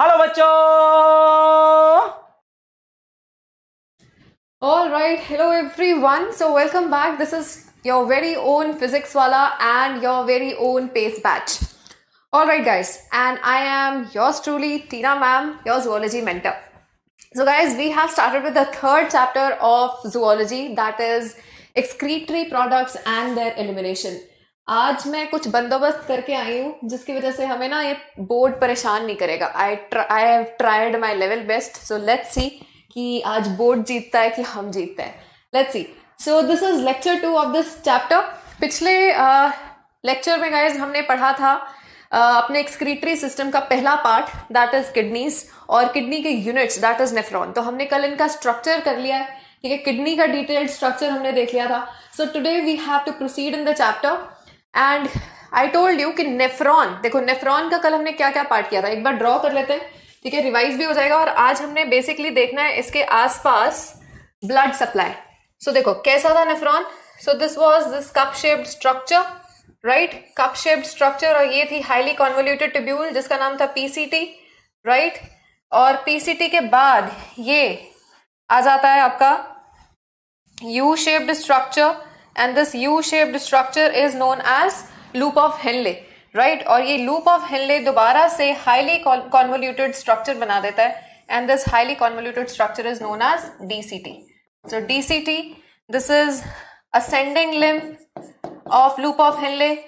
Hello बच्चों All right, hello everyone. So welcome back. This is your very own physics wala and your very own pace batch. All right, guys, and I am yours truly, Tina ma'am, your zoology mentor. So, guys, we have started with the third chapter of zoology, that is excretory products and their elimination. आज मैं कुछ बंदोबस्त करके आई हूँ जिसकी वजह से हमें ना ये बोर्ड परेशान नहीं करेगा I I have tried my level best so let's see कि आज बोर्ड जीतता है कि हम जीतते हैं let's see so this is lecture two of this chapter पिछले लेक्चर uh, में गाइज हमने पढ़ा था uh, अपने एक्सक्रीटरी सिस्टम का पहला पार्ट दैट इज किडनीज और किडनी के यूनिट्स दैट इज नेफ्रॉन तो हमने कल इनका स्ट्रक्चर कर लिया है ठीक है किडनी का डिटेल्ड स्ट्रक्चर हमने देख लिया था so today we have to proceed in the chapter and I told you कि नेफ्रॉन देखो नेफ्रॉन का कल हमने क्या क्या पार्ट किया था एक बार ड्रॉ कर लेते हैं ठीक है रिवाइज भी हो जाएगा और आज हमने बेसिकली देखना है इसके आसपास ब्लड सप्लाई सो देखो कैसा था nephron so this was this cup shaped structure right cup shaped structure और ये थी हाईली कॉन्वोल्यूटेड ट्यूब्यूल जिसका नाम था पीसीटी राइट और पीसीटी के बाद ये आ जाता है आपका U shaped structure and this U-shaped structure is known as loop of Henle right? और ये loop of Henle, दोबारा से highly convoluted structure बना देता है And this highly convoluted structure is known as DCT. So DCT, this is ascending limb of loop of Henle,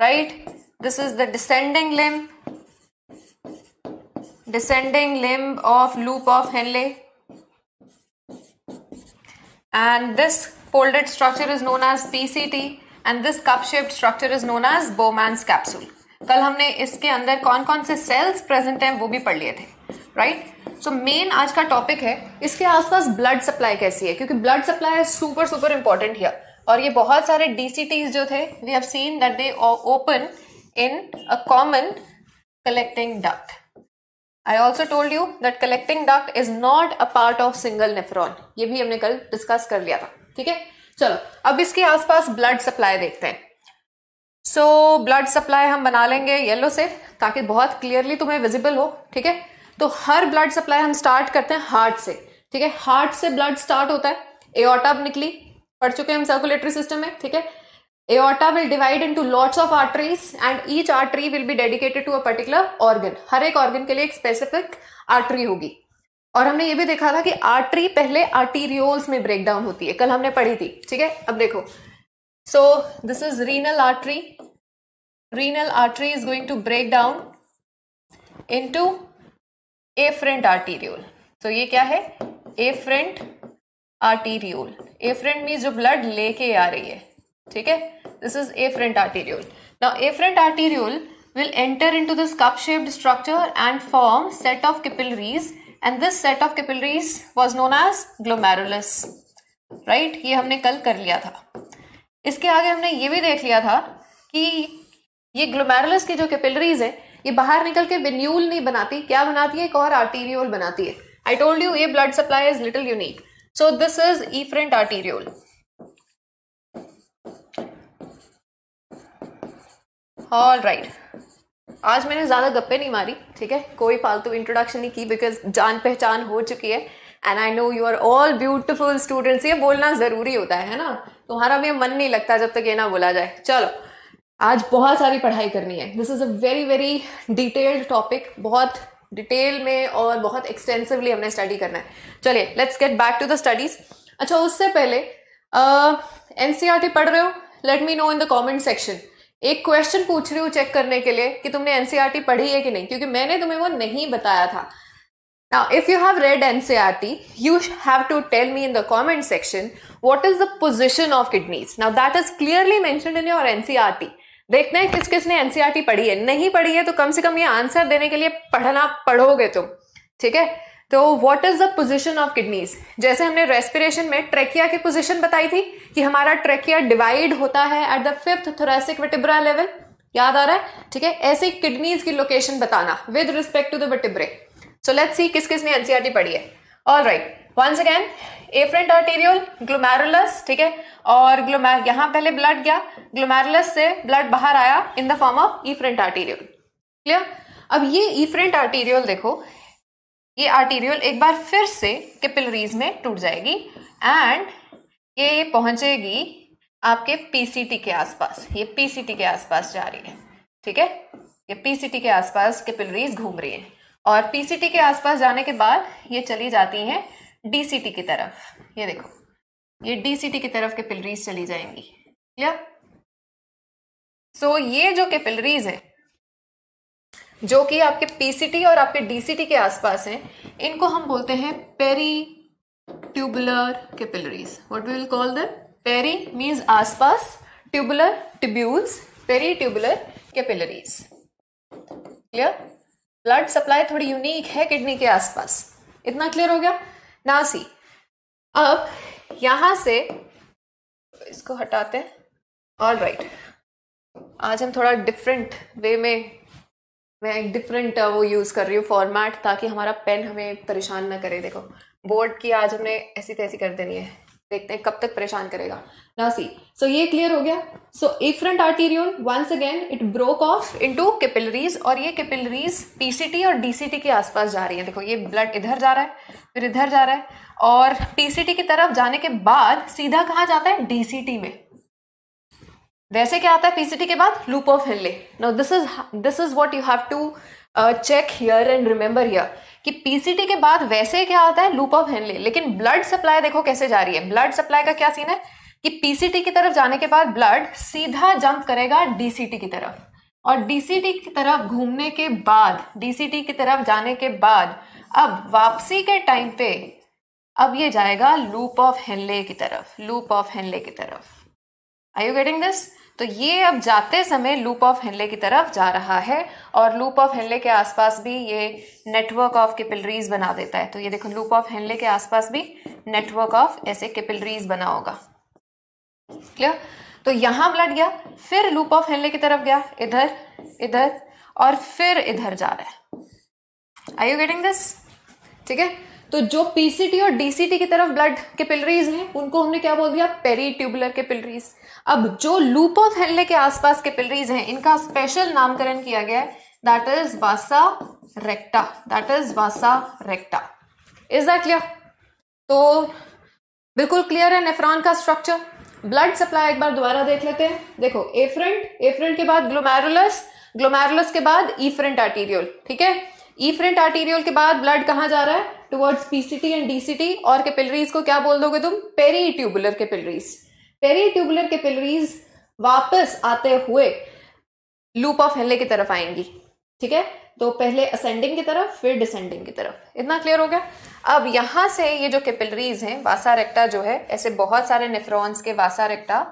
right? This is the descending limb, descending limb of loop of Henle. And this folded structure is known as PCT and this cup shaped structure is known as Bowman's capsule. कल हमने इसके अंदर कौन कौन से cells present हैं वो भी पढ़ लिए थे राइट सो मेन आज का टॉपिक है इसके आसपास ब्लड सप्लाई कैसी है क्योंकि blood supply super super important है और ये बहुत सारे डीसीटीज जो थे we have seen that they open in a common collecting duct I also told you that collecting duct is not a part of single nephron ये भी हमने कल डिस्कस कर लिया था ठीक है चलो अब इसके आसपास ब्लड सप्लाई देखते हैं सो ब्लड सप्लाई हम बना लेंगे येलो से ताकि बहुत क्लियरली तुम्हें विजिबल हो ठीक है तो हर ब्लड सप्लाई हम स्टार्ट करते हैं हार्ट से ठीक है हार्ट से ब्लड स्टार्ट होता है एओटा निकली पढ़ चुके हैं हम सर्कुलेटरी सिस्टम में ठीक है aorta will divide into lots of arteries and each artery will be dedicated to a particular organ हर एक ऑर्गन के लिए एक स्पेसिफिक आर्टरी होगी और हमने ये भी देखा था कि आर्टरी पहले आर्टीरियोल्स में ब्रेक डाउन होती है कल हमने पढ़ी थी ठीक है अब देखो so this is renal artery renal artery is going to break down into afferent arteriole तो ये क्या है एफ्रेंट आर्टीरियोल एफ्रेंट मीन जो ब्लड लेके आ रही है ठीक है this is afferent arteriole now afferent arteriole enter into this cup shaped structure and form set of capillaries and this set of capillaries was known as glomerulus right ये हमने कल कर लिया था इसके आगे हमने ये भी देख लिया था कि ये ग्लोमेरुलस की जो कैपिलरीज है ये बाहर निकल के बिन्यूल नहीं बनाती क्या बनाती है एक और आर्टीरियोल बनाती है आई टोल्ड यू ये blood supply is little unique so this is efferent arteriole all right आज मैंने ज़्यादा गप्पे नहीं मारी ठीक है कोई फालतू इंट्रोडक्शन नहीं की बिकॉज जान पहचान हो चुकी है and I know you are all beautiful students ये बोलना ज़रूरी होता है ना तुम्हारा भी मन नहीं लगता जब तक ये ना बोला जाए चलो आज बहुत सारी पढ़ाई करनी है this is a very very detailed topic बहुत डिटेल में और बहुत एक्सटेंसिवली हमने स्टडी करना है चलिए let's get back to the studies अच्छा उससे पहले एन uh, e पढ़ रहे हो let me know in the comment section एक क्वेश्चन पूछ रही हूँ चेक करने के लिए कि तुमने एनसीईआरटी पढ़ी है कि नहीं क्योंकि मैंने तुम्हें वो नहीं बताया था Now, if you have read NCRT, you have to tell me in the comment section what is the position of kidneys. Now, that is clearly mentioned in your NCRT. देखना है किस किस ने एनसीआरटी पढ़ी है नहीं पढ़ी है तो कम से कम ये आंसर देने के लिए पढ़ना पढ़ोगे तुम ठीक है तो what is the position of kidneys जैसे हमने रेस्पिरेशन में ट्रेकिया की पोजीशन बताई थी कि हमारा ट्रेकिया डिवाइड होता है at the fifth thoracic vertebra level याद आ रहा है ठीक है ऐसे किडनीज की लोकेशन बताना with respect to the vertebrae so let's see किस किस ने एनसीआरटी पढ़ी है all right once again afferent arteriole glomerulus ठीक है और ग्लोमे यहां पहले ब्लड गया ग्लोमेरुलस से ब्लड बाहर आया in the form of efferent arteriole clear अब ये ईफ्रेंट आर्टेरियल देखो ये आर्टीरियोल एक बार फिर से कैपिलरीज में टूट जाएगी एंड ये पहुंचेगी आपके पीसीटी के आसपास ये पीसीटी के आसपास जा रही है ठीक है ये पीसीटी के आसपास कैपिलरीज घूम रही है और पीसीटी के आसपास जाने के बाद ये चली जाती हैं डीसीटी की तरफ ये देखो ये डीसीटी की तरफ कैपिलरीज चली जाएंगी क्लियर सो so, ये जो कैपिलरीज है जो कि आपके पीसीटी और आपके डीसीटी के आसपास हैं इनको हम बोलते हैं peri tubular capillaries what we will call them peri means आसपास tubular tubules peri tubular capillaries clear blood supply थोड़ी यूनिक है किडनी के आसपास इतना क्लियर हो गया नासी अब यहां से इसको हटाते हैं ऑल राइट right. आज हम थोड़ा डिफरेंट वे में मैं एक डिफरेंट uh, वो यूज़ कर रही हूँ फॉर्मेट ताकि हमारा पेन हमें परेशान ना करे देखो बोर्ड की आज हमने ऐसी तैसी कर देनी है देखते हैं कब तक परेशान करेगा ना सी सो so, ये क्लियर हो गया so front arteriole once again it broke off into capillaries और ये कैपिलरीज पीसीटी और डीसीटी के आसपास जा रही है देखो ये ब्लड इधर जा रहा है फिर इधर जा रहा है और पीसीटी की तरफ जाने के बाद सीधा कहाँ जाता है डीसीटी में वैसे क्या आता है पीसीटी के बाद loop of Henle now this is this is what you have to check here and remember here कि पीसीटी के बाद वैसे क्या आता है लूप ऑफ हेनले लेकिन ब्लड सप्लाई देखो कैसे जा रही है ब्लड सप्लाई का क्या सीन है कि पीसीटी की तरफ जाने के बाद ब्लड सीधा जंप करेगा डीसीटी की तरफ और डीसीटी की तरफ घूमने के बाद डीसीटी की तरफ जाने के बाद अब वापसी के टाइम पे अब ये जाएगा लूप ऑफ हेनले की तरफ लूप ऑफ हेनले की तरफ आई यू गेटिंग दिस तो ये अब जाते समय लूप ऑफ हेनले की तरफ जा रहा है और लूप ऑफ हेनले के आसपास भी ये नेटवर्क ऑफ केपिलरीज बना देता है तो ये देखो लूप ऑफ हेनले के आसपास भी नेटवर्क ऑफ ऐसे केपिलरीज बना होगा क्लियर तो यहां ब्लड गया फिर लूप ऑफ हेनले की तरफ गया इधर इधर और फिर इधर जा रहा है आई यू गेटिंग दिस ठीक है तो जो पीसीटी और डीसीटी की तरफ ब्लड के पिलरीज हैं उनको हमने क्या बोल दिया पेरी ट्यूबुलर के पिलरीज अब जो लूपो थैले के आसपास के पिलरीज हैं इनका स्पेशल नामकरण किया गया है that is vasa recta that is vasa recta is that clear तो बिल्कुल क्लियर है नेफ्रॉन का स्ट्रक्चर ब्लड सप्लाई एक बार दोबारा देख लेते हैं देखो एफ्रेंट एफ्रेंट के बाद ग्लोमेरुलस ग्लोमेरुलस के बाद ईफ्रेंट आर्टीरियल ठीक है ईफ्रेंट आर्टीरियल के बाद ब्लड कहाँ जा रहा है टुवर्ड्स पीसीटी एंड डीसीटी और कैपिलरीज को क्या बोल दोगे तुम peri tubular capillaries peri tubular capillaries वापस आते हुए लूप ऑफ हेले की तरफ आएंगी ठीक है तो पहले असेंडिंग की तरफ फिर डिसेंडिंग की तरफ इतना क्लियर हो गया अब यहां से ये जो कैपिलरीज हैं वासा रेक्टा जो है ऐसे बहुत सारे नेफ्रॉन्स के वासा रेक्टा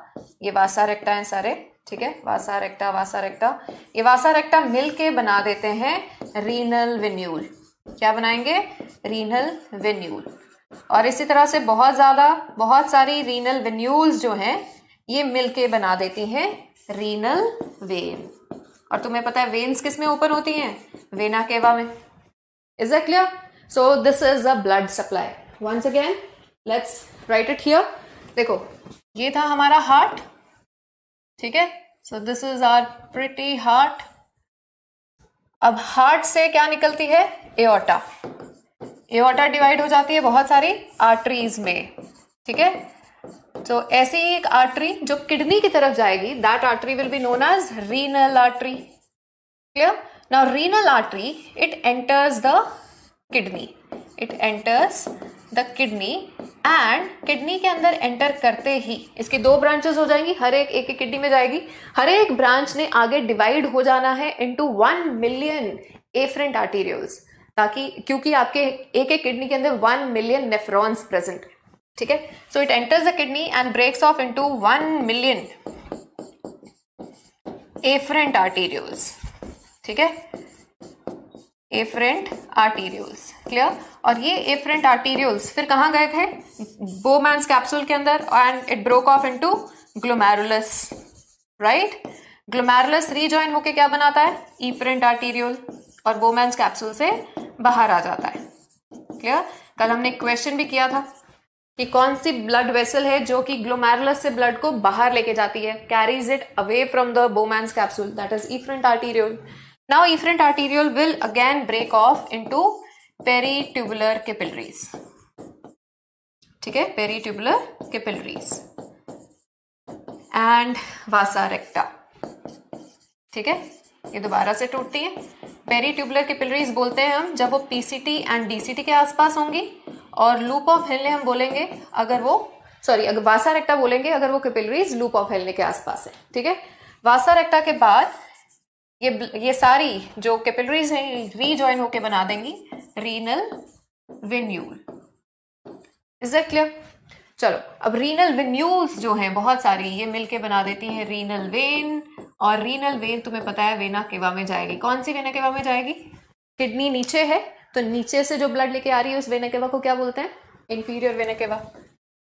ये वासा रेक्टा हैं सारे ठीक है वासा रेक्टा वासा रेक्टा ये वासा रेक्टा मिलके बना देते हैं रीनल विन्यूल क्या बनाएंगे रीनल विन्यूल और इसी तरह से बहुत ज़्यादा बहुत सारी रीनल वेन्यूल्स जो हैं ये मिलके बना देती हैं रीनल वेन और तुम्हें पता है वेन्स किस में ओपन होती हैं वेना केवा में is a clear so this is a blood supply once again let's write it here देखो ये था हमारा हार्ट ठीक है so this is our pretty heart अब हार्ट से क्या निकलती है एओटा एओटा डिवाइड हो जाती है बहुत सारी आर्टरीज में ठीक है तो ऐसी एक आर्टरी जो किडनी की तरफ जाएगी that artery will be known as renal artery clear now renal artery it enters the kidney it enters the kidney and kidney के अंदर एंटर करते ही इसकी दो ब्रांचेस हो जाएंगी हर एक एक किडनी में जाएगी हर एक ब्रांच ने आगे डिवाइड हो जाना है into one million afferent arterioles ताकि क्योंकि आपके एक एक किडनी के अंदर वन मिलियन नेफ्रॉन्स प्रेजेंट है ठीक है so it enters the kidney and breaks off to one million afferent arterioles ठीक है एफरेंट आर्टीरियोल्स क्लियर और ये एफरेंट आर्टीरियोल्स फिर कहाँ गए थे बोमैंस कैप्सूल के अंदर and it broke off to glomerulus right glomerulus rejoin होके क्या बनाता है ईफरेंट आर्टीरियोल और वो मैं कैप्सूल से बाहर आ जाता है क्लियर कल हमने क्वेश्चन भी किया था कि कौन सी ब्लड वेसल है जो कि ग्लोमेरुलस से ब्लड को बाहर लेके जाती है carries it away from the Bowman's capsule that is efferent arteriole now efferent will again break off into peritubular capillaries ठीक है peritubular capillaries and vasa recta ठीक है ये दोबारा से टूटती है पेरी ट्यूबुलर कैपिलरीज बोलते हैं हम जब वो पीसीटी एंड डीसीटी के आसपास होंगी और लूप ऑफ हेलने हम बोलेंगे अगर वो सॉरी अगर वासा रेक्टा बोलेंगे अगर वो कैपिलरीज लूप ऑफ हेलने के आसपास है ठीक है वासा रेक्टा के बाद ये ये सारी जो कैपिलरीज हैं रीजॉइन होके बना देंगी renal venule is that clear चलो अब रीनल विन्यूल्स जो हैं बहुत सारी ये मिलके बना देती हैं रीनल वेन और रीनल वेन तुम्हें पता है वेना केवा में जाएगी कौन सी वेना केवा में जाएगी किडनी नीचे है तो नीचे से जो ब्लड लेके आ रही है उस वेना केवा को क्या बोलते हैं inferior vena cava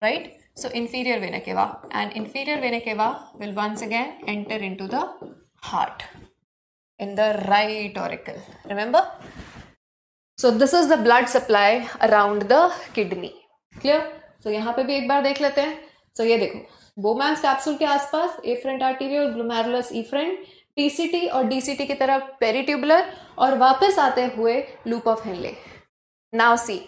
right so inferior vena cava and inferior vena cava will once again enter into the heart in the right auricle remember so this is the blood supply around the kidney clear so यहाँ पे भी एक बार देख लेते हैं so so, ये देखो Bowman's capsule के आसपास फ्रंट आर्टीरी और ग्लोमेरुलस ईफ्रेंट पीसीटी और डीसीटी की तरफ पेरिट्यूबुलर और वापस आते हुए loop of Henle now see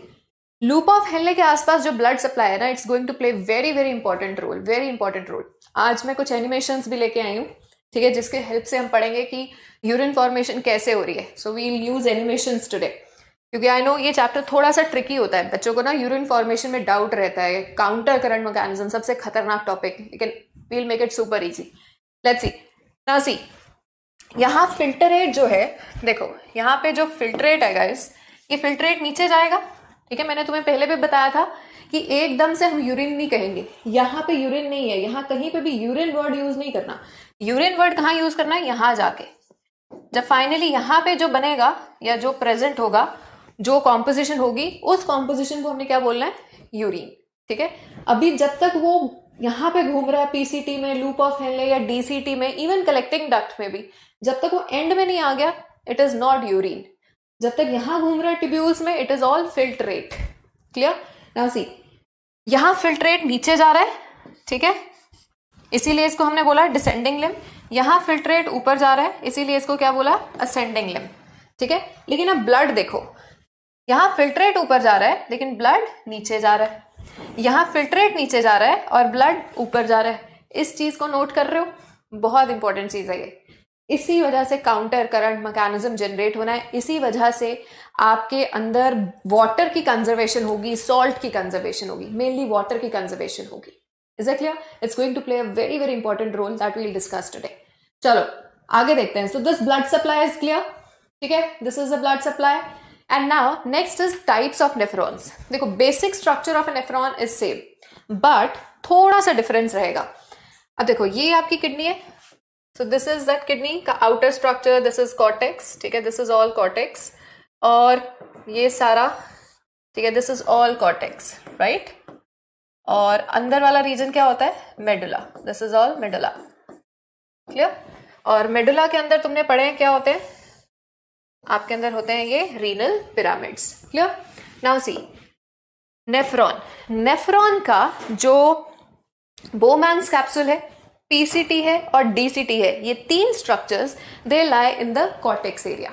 loop of Henle के आसपास जो ब्लड सप्लाई है ना it's going to play very very important role very important role आज मैं कुछ एनिमेशन भी लेके आई हूँ ठीक है जिसके हेल्प से हम पढ़ेंगे कि यूरिन फॉर्मेशन कैसे हो रही है so we'll use animation today क्योंकि आई नो ये चैप्टर थोड़ा सा ट्रिकी होता है बच्चों को ना यूरिन फॉर्मेशन में डाउट रहता है काउंटर करंट मैकेनिज्म सबसे खतरनाक टॉपिक लेकिन we'll make it super easy let's see now see यहाँ फिल्टरेट जो है देखो यहाँ पे जो फिल्टरेट है गाइस ये फिल्टरेट नीचे जाएगा ठीक है मैंने तुम्हें पहले भी बताया था कि एकदम से हम यूरिन नहीं कहेंगे यहाँ पे यूरिन नहीं है यहाँ कहीं पे भी यूरिन वर्ड यूज नहीं करना यूरिन वर्ड कहाँ यूज करना है यहाँ जाके जब फाइनली यहाँ पे जो बनेगा या जो प्रेजेंट होगा जो कॉम्पोजिशन होगी उस कॉम्पोजिशन को हमने क्या बोलना है यूरिन ठीक है अभी जब तक वो यहाँ पे घूम रहा है पीसीटी में लूप ऑफ हेनले या डीसीटी में इवन कलेक्टिंग डक्ट में भी जब तक वो एंड में नहीं आ गया इट इज नॉट यूरिन जब तक यहां घूम रहा है टिब्यूल्स में it is all filtrate clear ना सी यहां फिल्ट्रेट नीचे जा रहा है ठीक है इसीलिए इसको हमने बोला डिसेंडिंग लिम यहां फिल्ट्रेट ऊपर जा रहा है इसीलिए इसको क्या बोला असेंडिंग लिम ठीक है लेकिन अब ब्लड देखो यहाँ फिल्ट्रेट ऊपर जा रहा है लेकिन ब्लड नीचे जा रहा है यहाँ फिल्ट्रेट नीचे जा रहा है और ब्लड ऊपर जा रहा है इस चीज़ को नोट कर रहे हो बहुत इंपॉर्टेंट चीज़ है ये इसी वजह से काउंटर करंट मैकेनिज्म जनरेट होना है इसी वजह से आपके अंदर वाटर की कंजर्वेशन होगी सॉल्ट की कंजर्वेशन होगी मेनली वाटर की कंजर्वेशन होगी is a clear it's going to play a very very important role that we'll discuss today चलो आगे देखते हैं so this blood supply is clear ठीक है this is a blood supply and now next is types of nephrons देखो basic structure of a nephron is same but थोड़ा सा difference रहेगा अब देखो ये आपकी किडनी है so this is that kidney का outer structure this is cortex ठीक है दिस इज ऑल कॉटेक्स और ये सारा ठीक है this is all cortex right और अंदर वाला रीजन क्या होता है medulla this is all medulla clear और मेडुला के अंदर तुमने पढ़े हैं क्या होते हैं आपके अंदर होते हैं ये renal pyramids clear now see nephron nephron का जो बोमैंस कैप्सूल है पीसीटी है और डीसीटी है ये तीन स्ट्रक्चर्स दे लाए इन द कॉटेक्स एरिया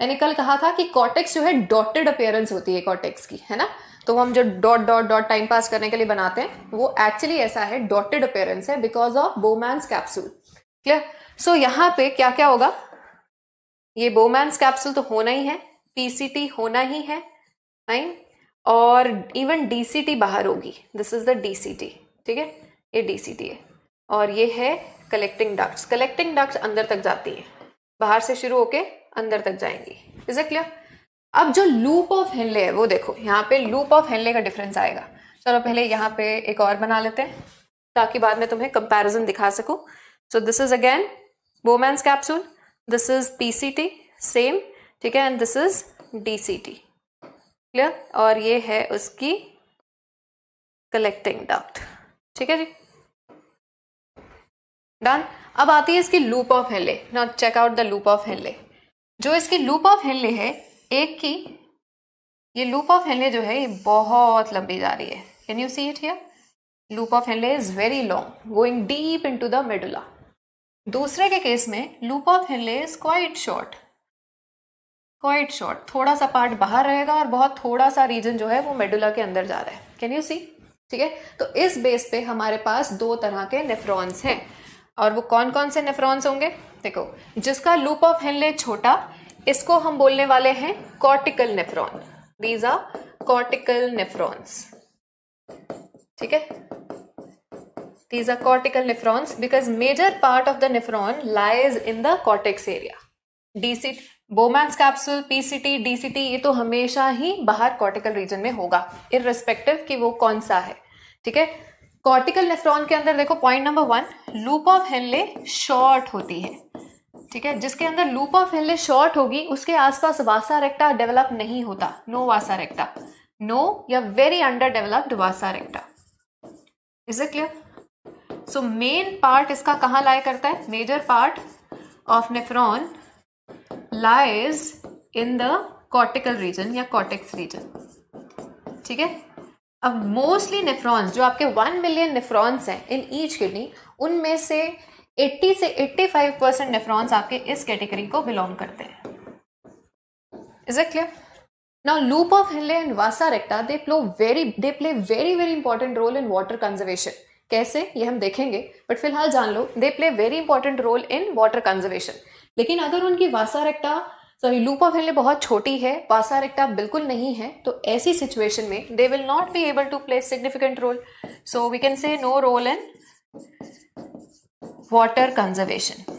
मैंने कल कहा था कि कॉटेक्स जो है डॉटेड अपेयरेंस होती है कॉटेक्स की है ना तो हम जो dot dot dot time pass करने के लिए बनाते हैं वो एक्चुअली ऐसा है डॉटेड अपेयरेंस है because of Bowman's capsule clear so यहाँ पे क्या क्या होगा ये बोमैंस कैप्सूल तो होना ही है पीसीटी होना ही है राइट और इवन डीसीटी बाहर होगी दिस इज द डीसीटी ठीक है ये डीसीटी है और ये है कलेक्टिंग डक्ट्स कलेक्टिंग डक्ट्स अंदर तक जाती है बाहर से शुरू होके अंदर तक जाएंगी इज ए क्लियर अब जो लूप ऑफ हेनले है वो देखो यहाँ पे लूप ऑफ हेनले का डिफरेंस आएगा चलो पहले यहाँ पे एक और बना लेते हैं ताकि बाद में तुम्हें कंपैरिजन दिखा सकूं so this is again Bowman's capsule this is PCT same ठीक है and this is DCT clear और ये है उसकी कलेक्टिंग डक्ट ठीक है जी डन अब आती है इसकी loop of Henle now check out the loop of Henle जो इसकी लूप ऑफ हेले है एक की ये लूप ऑफ हेले जो है ये बहुत लंबी जा रही है can you see it here loop of Henle is very long going deep into the medulla दूसरे के केस में loop of Henle is quite short quite short थोड़ा सा पार्ट बाहर रहेगा और बहुत थोड़ा सा रीजन जो है वो मेडुला के अंदर जा रहा है कैन यू सी ठीक है तो इस बेस पे हमारे पास दो तरह के नेफ्रॉन्स हैं और वो कौन कौन से नेफ्रॉन्स होंगे देखो जिसका लूप ऑफ हेनले छोटा इसको हम बोलने वाले हैं cortical nephron these are cortical nephrons ठीक है These are cortical nephrons because major part of the nephron lies in the cortex area. DC bowman's capsule pct dct ye to hamesha hi bahar cortical region mein hoga irrespective ki wo kaun sa hai theek hai cortical nephron के अंदर देखो point number one loop of Henle short होती है ठीक है जिसके अंदर loop of Henle short होगी उसके आसपास वासा रेक्टा डेवलप नहीं होता नो वासा रेक्टा नो या very under developed vasa recta is it clear so main part इसका कहाँ लाए करता है major part of nephron lies in the cortical region या कॉर्टेक्स रीजन ठीक है अब मोस्टली नेफ्रॉन्स जो आपके वन मिलियन नेफ्रॉन्स हैं इन ईच किडनी उनमें से 80 से 85 परसेंट नेफ्रॉन्स आपके इस कैटेगरी को बिलोंग करते हैं is it clear now loop of Henle and vasa recta they play very they play very very important role in water conservation कैसे ये हम देखेंगे बट फिलहाल जान लो they play very important role in water conservation लेकिन अगर उनकी वासा रेक्टा सॉरी लूपा वेले बहुत छोटी है वासा रेक्टा बिल्कुल नहीं है तो ऐसी सिचुएशन में they will not be able to play significant role so we can say no role in water conservation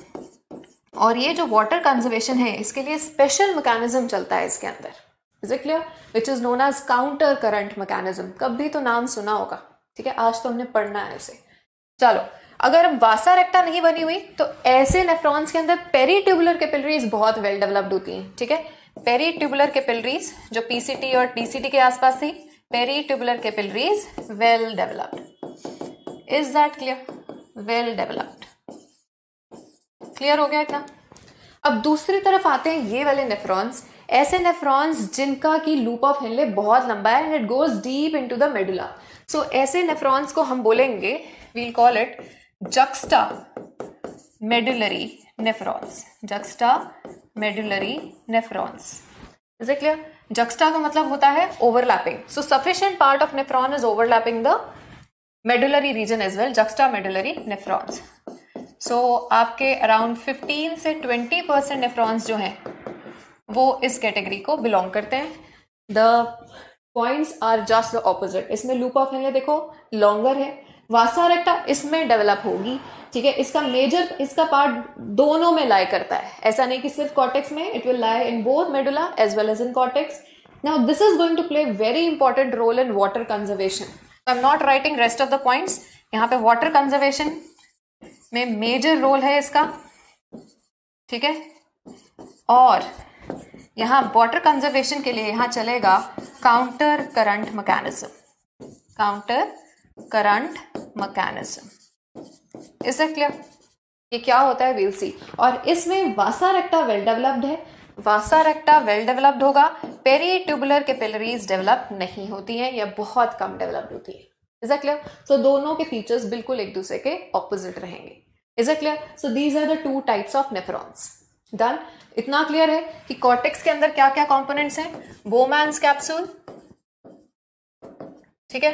और ये जो वाटर कंजर्वेशन है इसके लिए स्पेशल मैकेनिज्म चलता है इसके अंदर is it clear which is known as counter current mechanism कभी तो नाम सुना होगा ठीक है आज तो हमने पढ़ना है ऐसे चलो अगर वासा रेक्टा नहीं बनी हुई तो ऐसे नेफ्रॉन्स के अंदर पेरी ट्यूबुलर कैपिलरीज बहुत वेल डेवलप्ड होती हैं ठीक है ट्यूबुलर कैपिलरीज जो पीसीटी और टीसीटी के आसपास थी peri tubular capillaries well developed is that clear well developed clear हो गया इतना अब दूसरी तरफ आते हैं ये वाले नेफ्रॉन्स ऐसे नेफ्रॉन्स जिनका की लूप ऑफ हेनले बहुत लंबा है and it goes deep into the medulla so so, ऐसे नेफ्रॉन्स को हम बोलेंगे we'll call it juxta medullary nephrons juxta medullary nephrons is it clear juxta का मतलब होता है overlapping so sufficient part of nephron is overlapping the medullary region as well juxta medullary nephrons so आपके around 15 से 20 percent nephrons जो हैं वो इस कैटेगरी को बिलोंग करते हैं the points are just the opposite इसमें लूप ऑफ हेनले देखो लॉन्गर है वासा रेक्टा इसमें डेवलप होगी ठीक है इसका मेजर इसका पार्ट दोनों में लाई करता है ऐसा नहीं कि सिर्फ कॉटेक्स में it will lie in both medulla as well as in cortex now this is going to play very important role in water conservation I am not writing rest of the points यहाँ पे water conservation में major role है इसका ठीक है और यहाँ water conservation के लिए यहाँ चलेगा counter current mechanism counter current mechanism is that clear ये क्या होता है वीलसी और इसमें वासा रेक्टा वेल डेवलप्ड है वासा रेक्टा वेल डेवलप्ड होगा peri tubular capillaries develop नहीं होती हैं या बहुत कम डेवलप्ड होती है इज अ क्लियर सो दोनों के फीचर्स बिल्कुल एक दूसरे के ऑपोजिट रहेंगे is a clear so these are the two types of nephrons done इतना क्लियर है कि कॉर्टेक्स के अंदर क्या क्या कंपोनेंट्स हैं बोमैंस कैप्सूल ठीक है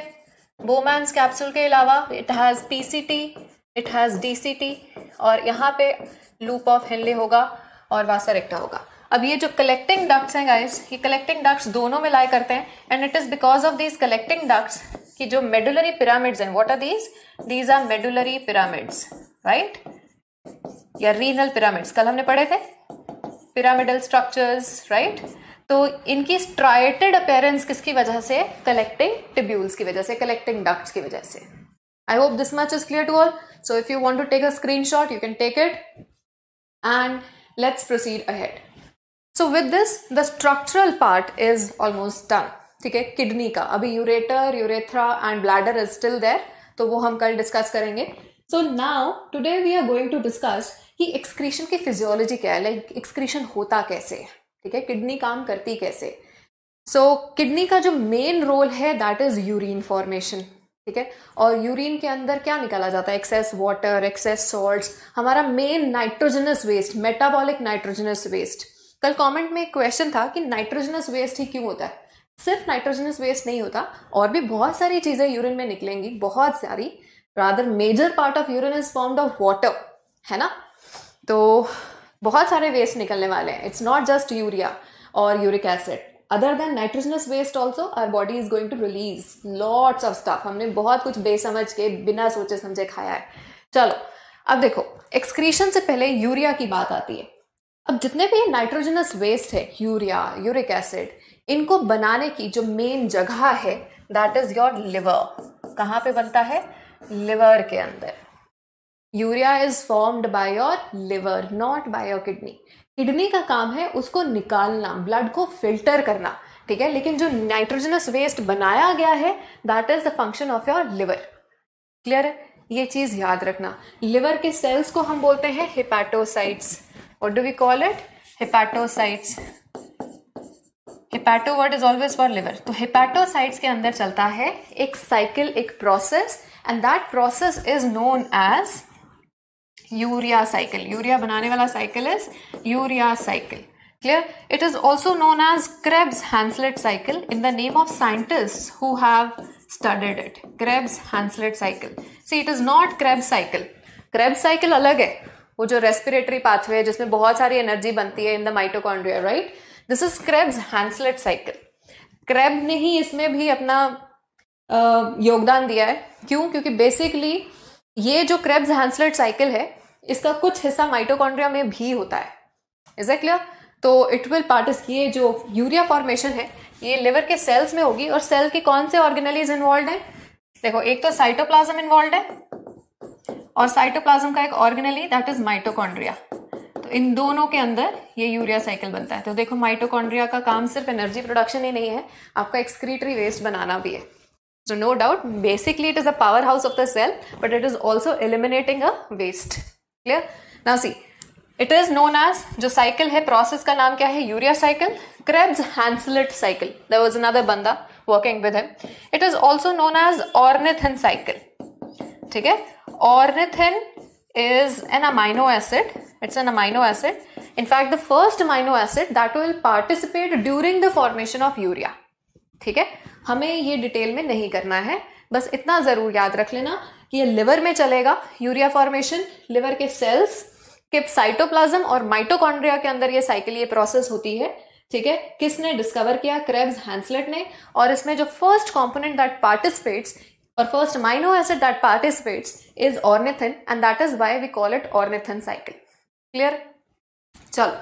बोमैंस कैप्सूल के अलावा it has PCT it has DCT और यहाँ पे लूप ऑफ हेनले होगा और वासर एक्टा होगा अब ये जो कलेक्टिंग डक्ट्स हैं गाइस ये कलेक्टिंग डक्ट्स दोनों में लाई करते हैं and it is because of these collecting ducts कि जो मेडुलरी पिरामिड्स हैं what are these these are medullary pyramids right या रीनल पिरामिड्स कल हमने पढ़े थे पिरामिडल स्ट्रक्चर्स राइट तो इनकी स्ट्राइटेड अपेरेंस किसकी वजह से कलेक्टिंग टिब्यूल्स की वजह से कलेक्टिंग डक्ट्स की वजह से I hope this much is clear to all so if you want to take a screen shot you can take it and let's proceed ahead so with this the structural part is almost done ठीक है kidney का अभी ureter urethra and bladder is still there तो वो हम कल discuss करेंगे so now today we are going to discuss कि एक्सक्रीशन की फिजियोलॉजी क्या है लाइक एक्सक्रीशन होता कैसे ठीक है किडनी काम करती कैसे सो so, किडनी का जो मेन रोल है दैट इज़ यूरिन फॉर्मेशन ठीक है और यूरिन के अंदर क्या निकाला जाता है एक्सेस वाटर एक्सेस सॉल्ट हमारा main nitrogenous waste metabolic nitrogenous waste कल कमेंट में एक क्वेश्चन था कि नाइट्रोजनस वेस्ट ही क्यों होता है सिर्फ नाइट्रोजनस वेस्ट नहीं होता और भी बहुत सारी चीज़ें यूरिन में निकलेंगी बहुत सारी rather major part of urine is formed of water है ना तो बहुत सारे वेस्ट निकलने वाले हैं इट्स नॉट जस्ट यूरिया और uric acid other than nitrogenous waste also our body is going to release lots of stuff हमने बहुत कुछ बेसमझ के बिना सोचे समझे खाया है चलो अब देखो एक्सक्रीशन से पहले यूरिया की बात आती है अब जितने भी नाइट्रोजनस वेस्ट है यूरिया यूरिक एसिड इनको बनाने की जो मेन जगह है दैट इज योर लिवर कहाँ पे बनता है लिवर के अंदर urea is formed by your liver not by your kidney kidney का काम है उसको निकालना ब्लड को फिल्टर करना ठीक है लेकिन जो नाइट्रोजनस वेस्ट बनाया गया है that is the function of your liver clear है ये चीज याद रखना लिवर के सेल्स को हम बोलते हैं हिपैटोसाइट्स और do we call it hepatocytes hepato word is always for liver तो हिपैटोसाइट्स के अंदर चलता है एक साइकिल एक process and that process is known as urea cycle urea बनाने वाला cycle is urea cycle clear it is also known as Krebs Henseleit cycle in the name of scientist who have studied it Krebs Henseleit cycle see it is not Kreb cycle Kreb cycle अलग है वो जो respiratory pathway है जिसमें बहुत सारी energy बनती है in the mitochondria right this is Krebs Henseleit cycle Kreb ने ही इसमें भी अपना योगदान दिया है क्यों क्योंकि बेसिकली ये जो क्रेब्स हैंसलेट साइकिल है इसका कुछ हिस्सा माइटोकॉन्ड्रिया में भी होता है इज क्लियर तो इट विल पार्टिस ये जो यूरिया फॉर्मेशन है ये लिवर के सेल्स में होगी और सेल के कौन से ऑर्गेनलीज इन्वॉल्व है देखो एक तो साइटोप्लाज्म इन्वॉल्व है और साइटोप्लाज्म का एक ऑर्गेनली दैट इज माइटोकॉन्ड्रिया तो इन दोनों के अंदर ये यूरिया साइकिल बनता है तो देखो माइटोकॉन्ड्रिया का काम सिर्फ एनर्जी प्रोडक्शन ही नहीं है आपका एक्सक्रीटरी वेस्ट बनाना भी है no doubt basically it is a power house of the cell but it is also eliminating a waste clear now see it is known as जो साइकिल है प्रोसेस का नाम क्या है urea cycle Krebs Henseleit cycle there was another बंदा working with him it is also known as ornithine cycle ठीक है ornithine is an amino acid it's an amino acid In fact, the first amino acid that will participate during the formation of urea. ठीक है हमें ये detail में नहीं करना है बस इतना ज़रूर याद रख लेना कि ये लिवर में चलेगा यूरिया फॉर्मेशन लिवर के सेल्स के साइटोप्लाज्म और माइटोकॉन्ड्रिया के अंदर ये साइकिल ये प्रोसेस होती है ठीक है किसने डिस्कवर किया क्रेब्स हैंसलेट ने और इसमें जो फर्स्ट कॉम्पोनेंट दैट पार्टिसिपेट्स और first amino acid that participates is ornithine and that is why we call it ornithine cycle clear चलो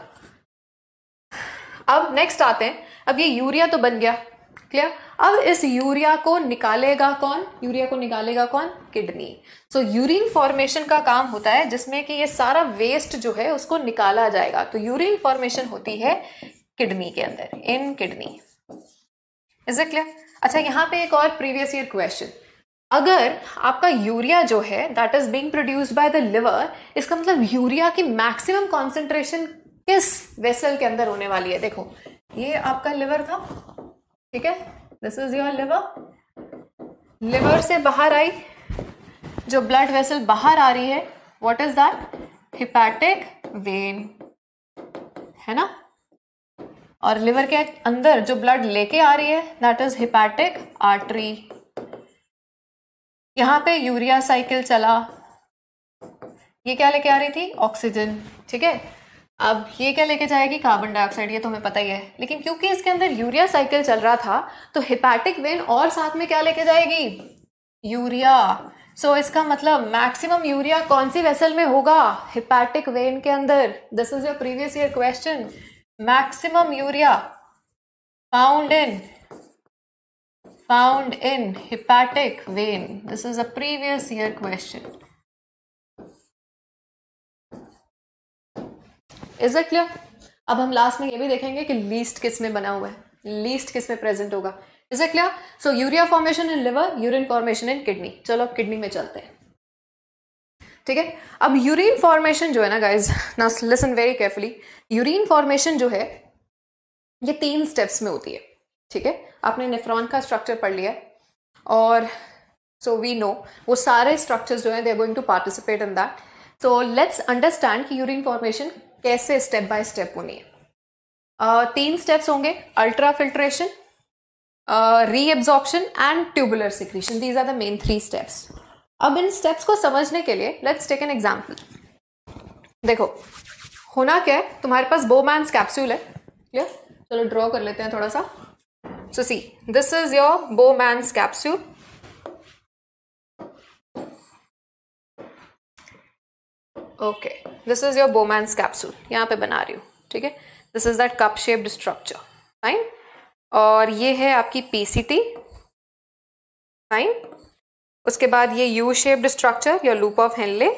अब नेक्स्ट आते हैं अब ये यूरिया तो बन गया क्लियर अब इस यूरिया को निकालेगा कौन यूरिया को निकालेगा कौन किडनी सो यूरिन फॉर्मेशन का काम होता है जिसमें कि ये सारा वेस्ट जो है उसको निकाला जाएगा तो यूरिन फॉर्मेशन होती है किडनी के अंदर in kidney is it clear अच्छा यहाँ पे एक और प्रीवियस ईयर क्वेश्चन अगर आपका यूरिया जो है that is being produced by the liver इसका मतलब यूरिया की मैक्सिमम कॉन्सेंट्रेशन किस वेसल के अंदर होने वाली है देखो ये आपका लिवर था ठीक है this is your liver liver से बाहर आई जो ब्लड वेसल बाहर आ रही है what is that hepatic vein है ना और लिवर के अंदर जो ब्लड लेके आ रही है दैट इज हिपैटिक आर्टरी यहाँ पे यूरिया साइकिल चला ये क्या लेके आ रही थी ऑक्सीजन ठीक है अब ये क्या लेके जाएगी कार्बन डाइऑक्साइड ये तो हमें पता ही है लेकिन क्योंकि इसके अंदर यूरिया साइकिल चल रहा था तो हिपैटिक वेन और साथ में क्या लेके जाएगी यूरिया सो so, इसका मतलब मैक्सिमम यूरिया कौन सी वेसल में होगा हिपैटिक वेन के अंदर this is your previous year question maximum urea found in found in hepatic vein this is a previous year question is it clear अब हम लास्ट में ये भी देखेंगे कि लीस्ट किस में बना हुआ है लीस्ट किस में प्रेजेंट होगा is it clear so urea formation in liver urine formation in kidney चलो अब किडनी में चलते हैं ठीक है अब यूरिन फॉर्मेशन जो है ना गाइज ना listen very carefully urine formation जो है ये तीन स्टेप्स में होती है ठीक है आपने निफ्रॉन का स्ट्रक्चर पढ़ लिया है और सो वी नो वो सारे स्ट्रक्चर्स जो हैं they are going to participate in that so let's understand कि यूरिन फॉर्मेशन कैसे स्टेप बाय स्टेप होनी है uh, तीन स्टेप्स होंगे ultra filtration reabsorption and tubular secretion these are the main three steps अब इन स्टेप्स को समझने के लिए लेट्स टेक एन एग्जाम्पल देखो होना क्या है तुम्हारे पास बोमैंस कैप्सूल है क्लियर चलो ड्रॉ कर लेते हैं थोड़ा सा so see this is your Bowman's capsule okay this is your Bowman's capsule यहाँ पे बना रही हूँ ठीक है this is that cup shaped structure fine और ये है आपकी पीसीटी फाइन उसके बाद ये U shaped structure your loop of Henle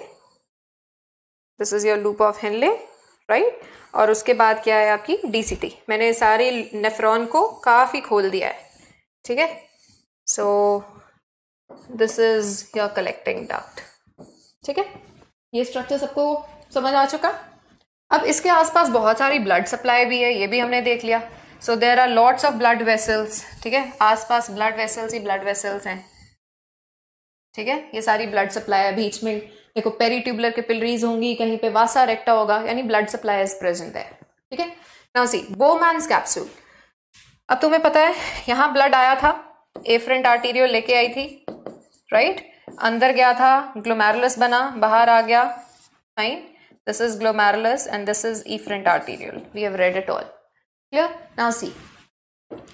this is your loop of Henle right और उसके बाद क्या है आपकी डीसीटी मैंने सारे नेफ्रॉन को काफ़ी खोल दिया है ठीक है so this is your collecting डाउट ठीक है ये स्ट्रक्चर सबको समझ आ चुका अब इसके आसपास बहुत सारी ब्लड सप्लाई भी है ये भी हमने देख लिया so there are lots of blood vessels ठीक है आसपास ब्लड वेसल्स ही ब्लड वेसल्स हैं ठीक है ये सारी ब्लड सप्लाई है बीच में देखो पेरीट्यूबुलर के पिलरीज होंगी कहीं पे वासा रेक्टा होगा यानी ब्लड सप्लाई इज प्रेजेंट है ठीक है नाउ सी बोमैन्स कैप्सूल अब तुम्हें पता है यहाँ ब्लड आया था एफरेंट आर्टीरियो लेके आई थी राइट right? अंदर गया था ग्लोमेरुलस बना बाहर आ गया fine this is glomerulus and this is efferent arteriole we have read it all clear now see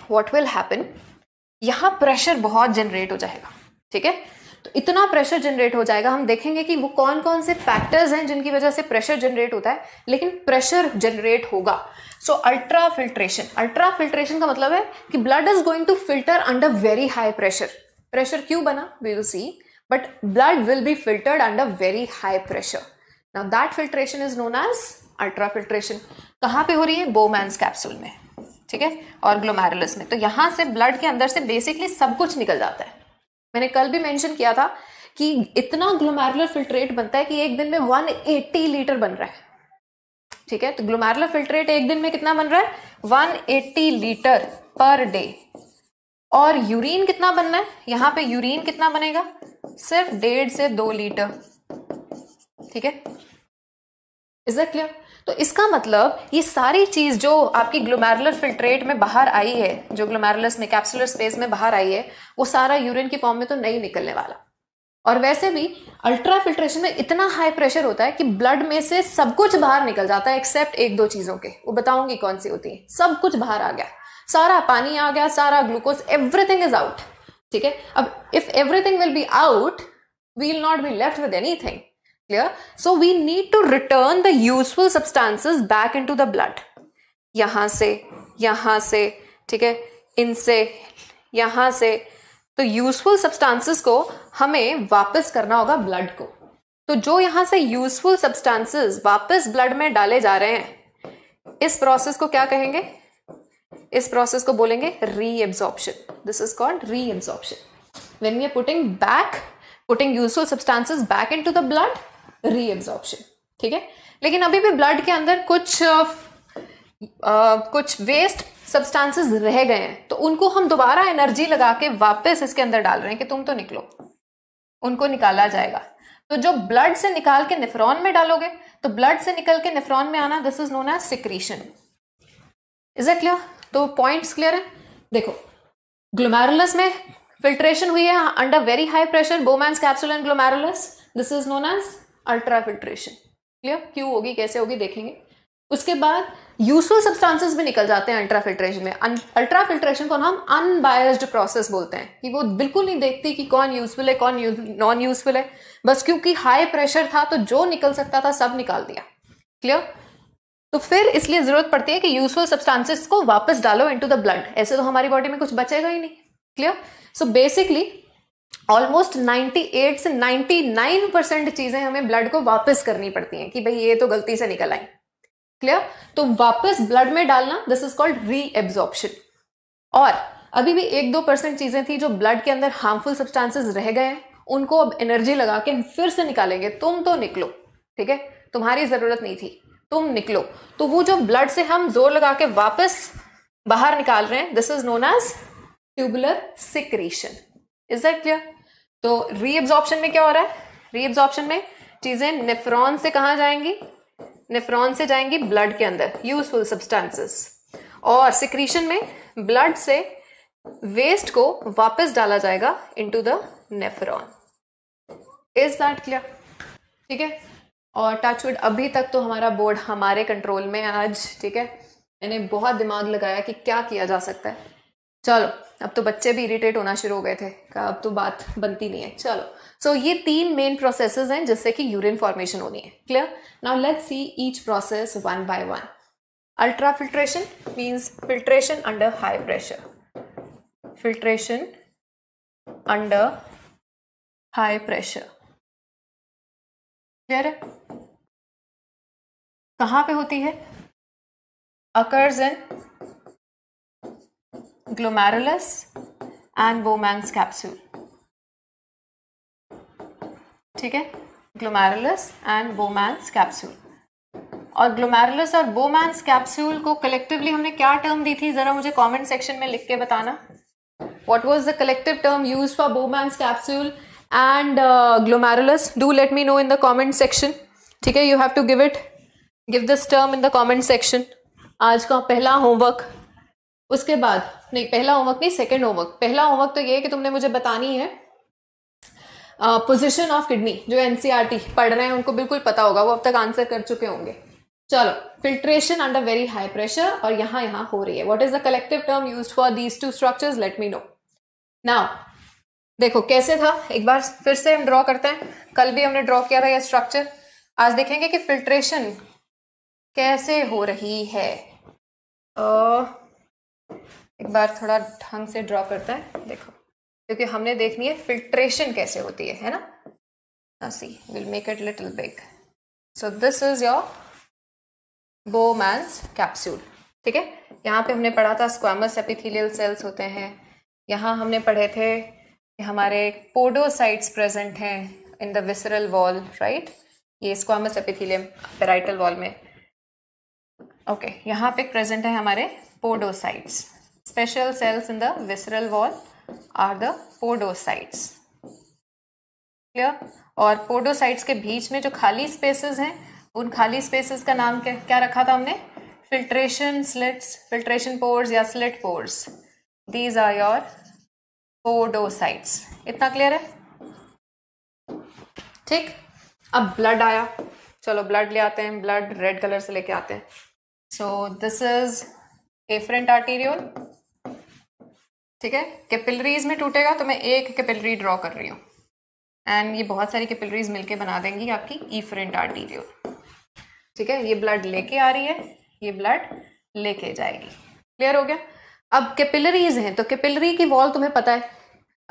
what will happen यहाँ प्रेशर बहुत जनरेट हो जाएगा ठीक है तो इतना प्रेशर जनरेट हो जाएगा हम देखेंगे कि वो कौन कौन से फैक्टर्स हैं जिनकी वजह से प्रेशर जनरेट होता है लेकिन प्रेशर जनरेट होगा so ultra filtration ultra filtration का मतलब है कि blood is going to filter under very high pressure pressure क्यों बना we will see but blood will be filtered under very high pressure. Now that filtration is known as ultrafiltration कहाँ पे हो रही है बोमैन्स कैप्सूल में ठीक है और ग्लोमेरुलस में तो यहाँ से ब्लड के अंदर से बेसिकली सब कुछ निकल जाता है मैंने कल भी मेंशन किया था कि इतना ग्लोमेरुलर फिल्ट्रेट बनता है कि एक दिन में 180 लीटर बन रहा है ठीक है तो ग्लोमेरुलर फिल्ट्रेट एक दिन में कितना बन रहा है 180 लीटर पर डे और यूरिन कितना बनना है यहां पे यूरिन कितना बनेगा सिर्फ डेढ़ से दो लीटर ठीक है इज दैट क्लियर तो इसका मतलब ये सारी चीज़ जो आपकी ग्लोमेरुलर फिल्ट्रेट में बाहर आई है जो ग्लोमेरुलस में कैप्सुलर स्पेस में बाहर आई है वो सारा यूरिन की फॉर्म में तो नहीं निकलने वाला और वैसे भी अल्ट्रा फिल्ट्रेशन में इतना हाई प्रेशर होता है कि ब्लड में से सब कुछ बाहर निकल जाता है एक्सेप्ट एक दो चीज़ों के वो बताऊंगी कौन सी होती है सब कुछ बाहर आ गया सारा पानी आ गया सारा ग्लूकोज एवरीथिंग इज आउट ठीक है अब if everything will be out we will not be left with anything clear so we need to return the useful substances back into the blood यहां से यहां से ठीक है इनसे यहां से तो यूजफुल सब्सटेंसेस को हमें वापस करना होगा ब्लड को तो जो यहां से यूजफुल सब्सटेंसेस वापस ब्लड में डाले जा रहे हैं इस प्रोसेस को क्या कहेंगे इस प्रोसेस को बोलेंगे reabsorption this is called reabsorption when we are putting back putting useful substances back into the blood reabsorption ठीक है लेकिन अभी भी ब्लड के अंदर कुछ Uh, कुछ वेस्ट सब्सटेंसेस रह गए हैं तो उनको हम दोबारा एनर्जी लगा के वापस इसके अंदर डाल रहे हैं कि तुम तो निकलो उनको निकाला जाएगा तो जो ब्लड से निकाल के निफ्रॉन में डालोगे तो ब्लड से निकल के निफ्रॉन में आना this is known as secretion is it clear तो पॉइंट्स क्लियर है देखो ग्लोमेरुलस में फिल्ट्रेशन हुई है under very high pressure Bowman's capsule and glomerulus this is known as ultra filtration clear क्यों होगी कैसे होगी देखेंगे उसके बाद यूजफुल सब्सटेंसेस भी निकल जाते हैं अल्ट्रा फिल्ट्रेशन में अल्ट्रा फिल्ट्रेशन को हम अनबायस्ड प्रोसेस बोलते हैं कि वो बिल्कुल नहीं देखती कि कौन यूजफुल है कौन नॉन यूजफुल है बस क्योंकि हाई प्रेशर था तो जो निकल सकता था सब निकाल दिया क्लियर तो फिर इसलिए जरूरत पड़ती है कि यूजफुल सब्सटेंसेस को वापस डालो इनटू द ब्लड ऐसे तो हमारी बॉडी में कुछ बचेगा ही नहीं क्लियर सो बेसिकली ऑलमोस्ट 98 से 99 परसेंट चीजें हमें ब्लड को वापस करनी पड़ती हैं कि भाई ये तो गलती से निकल आई क्लियर तो वापस ब्लड में डालना this is called reabsorption और अभी भी एक दो परसेंट चीजें थी जो ब्लड के अंदर हार्मफुल सब्सटेंसेस रह गए हैं उनको अब एनर्जी लगा के हम फिर से निकालेंगे तुम तो निकलो ठीक है तुम्हारी जरूरत नहीं थी तुम निकलो तो वो जो ब्लड से हम जोर लगा के वापस बाहर निकाल रहे हैं this is known as tubular secretion is that clear तो रीअब्जॉर्प्शन में क्या हो रहा है रीअब्जॉर्प्शन में चीजें निफ्रॉन से कहा जाएंगी निफ्रॉन से जाएंगी ब्लड के अंदर यूजफुल सब्सटेंसेस और सिक्रीशन में ब्लड से वेस्ट को वापस डाला जाएगा into the nephron is that clear ठीक है और टचवुड अभी तक तो हमारा बोर्ड हमारे कंट्रोल में है आज ठीक है मैंने बहुत दिमाग लगाया कि क्या किया जा सकता है चलो अब तो बच्चे भी इरिटेट होना शुरू हो गए थे अब तो बात बनती नहीं है चलो सो so, ये तीन मेन प्रोसेस हैं जिससे कि यूरिन फॉर्मेशन होनी है clear now let see each process one by one ultra filtration means filtration under high pressure filtration under high pressure clear है कहां पे होती है occurs in glomerulus and Bowman's capsule ठीक है ग्लोमेरुलस एंड बोमैंस कैप्सूल और glomerulus और Bowman's capsule को कलेक्टिवली हमने क्या टर्म दी थी जरा मुझे कमेंट सेक्शन में लिख के बताना what was the collective term use for Bowman's capsule and glomerulus do let me know in the comment section ठीक है you have to give it give this term in the comment section आज का पहला homework उसके बाद नहीं पहला homework नहीं सेकेंड होमवर्क पहला होमवर्क तो ये है कि तुमने मुझे बतानी है पोजिशन ऑफ किडनी जो टी e पढ़ रहे हैं उनको बिल्कुल पता होगा वो अब तक आंसर कर चुके होंगे चलो filtration under very high pressure और यहाँ यहाँ हो रही है what is the collective term use for these two structure let me know now देखो कैसे था एक बार फिर से हम ड्रॉ करते हैं कल भी हमने ड्रॉ किया था यह स्ट्रक्चर आज देखेंगे कि फिल्ट्रेशन कैसे हो रही है आ, एक बार थोड़ा ढंग से ड्रॉ करता है देखो क्योंकि हमने देखनी है फिल्ट्रेशन कैसे होती है है ना see will make it little big so this is your Bowman's capsule ठीक है यहाँ पे हमने पढ़ा था स्क्वामस एपिथेलियल सेल्स होते हैं यहाँ हमने पढ़े थे कि हमारे पोडोसाइट्स प्रेजेंट हैं in the visceral wall right ये स्क्वामस एपिथेलियम पेराइटल वॉल में ओके okay, यहाँ पे प्रेजेंट है हमारे podocytes special cells in the visceral wall are the podocytes clear और पोडोसाइट्स के बीच में जो खाली स्पेसेस हैं उन खाली स्पेसेस का नाम क्या क्या रखा था हमने फिल्ट्रेशन स्लिट्स फिल्ट्रेशन पोर्स या slit pores these are your podocytes इतना क्लियर है ठीक अब ब्लड आया चलो ब्लड ले आते हैं ब्लड रेड कलर से लेके आते हैं so this is efferent arteriole ठीक है कैपिलरीज में टूटेगा तो मैं एक कैपिलरी ड्रॉ कर रही हूँ एंड ये बहुत सारी कैपिलरीज मिलके बना देंगी आपकी ईफरेंट आर्टीरियोल ठीक है ये ब्लड लेके आ रही है ये ब्लड लेके जाएगी क्लियर हो गया अब कैपिलरीज हैं तो कैपिलरी की वॉल तुम्हें पता है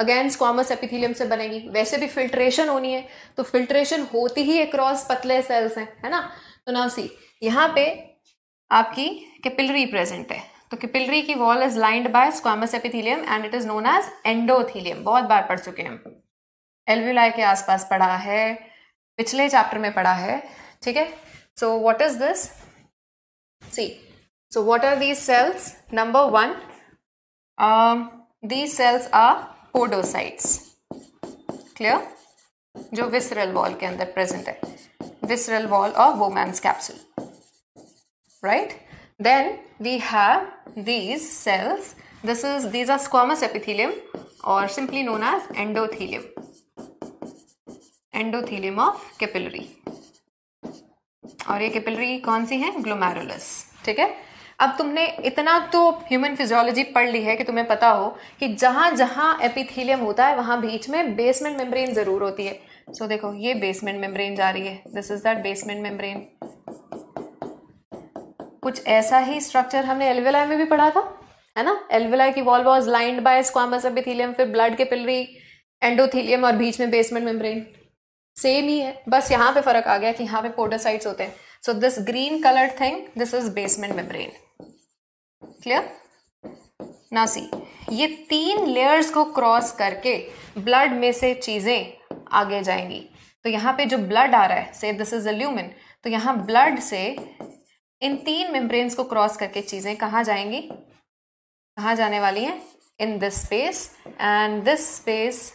अगेन स्क्वामस एपिथीलियम से बनेगी वैसे भी फिल्ट्रेशन होनी है तो फिल्ट्रेशन होती ही अक्रॉस पतले सेल्स हैं है ना तो ना सी यहाँ पे आपकी कैपिलरी प्रेजेंट है तो कैपिलरी की wall is lined by squamous epithelium and it is known as endothelium बहुत बार पढ़ चुके हैं हम के आसपास पढ़ा है पिछले चैप्टर में पढ़ा है ठीक है so what is this see so what are these cells number one these cells are podocytes clear जो विसरल वॉल के अंदर प्रेजेंट है visceral wall of Bowman's capsule right? Then we have these cells. This is these are squamous epithelium or simply known as endothelium. Endothelium of capillary. और ये capillary कौन सी है glomerulus ठीक है अब तुमने इतना तो ह्यूमन फिजियोलॉजी पढ़ ली है कि तुम्हें पता हो कि जहां जहां एपिथीलियम होता है वहां बीच में बेसमेंट मेम्ब्रेन ज़रूर होती है सो so, देखो ये बेसमेंट मेम्ब्रेन जा रही है this is that basement membrane कुछ ऐसा ही स्ट्रक्चर हमने एलवेलाई में भी पढ़ा था है ना एलवेलाई की wall was lined by squamous epithelium फिर ब्लड के पिलरी एंडोथीलियम और बीच में बेसमेंट मेम्ब्रेन सेम ही है बस यहाँ पे फर्क आ गया कि यहाँ पे पोडोसाइट्स होते हैं so this green coloured thing this is basement membrane clear ना सी ये तीन लेयर्स को क्रॉस करके ब्लड में से चीजें आगे जाएंगी तो यहाँ पे जो ब्लड आ रहा है से दिस इज अल्यूमिन तो यहाँ ब्लड से इन तीन मेम्ब्रेन्स को क्रॉस करके चीज़ें कहाँ जाएंगी कहाँ जाने वाली हैं in this space and this space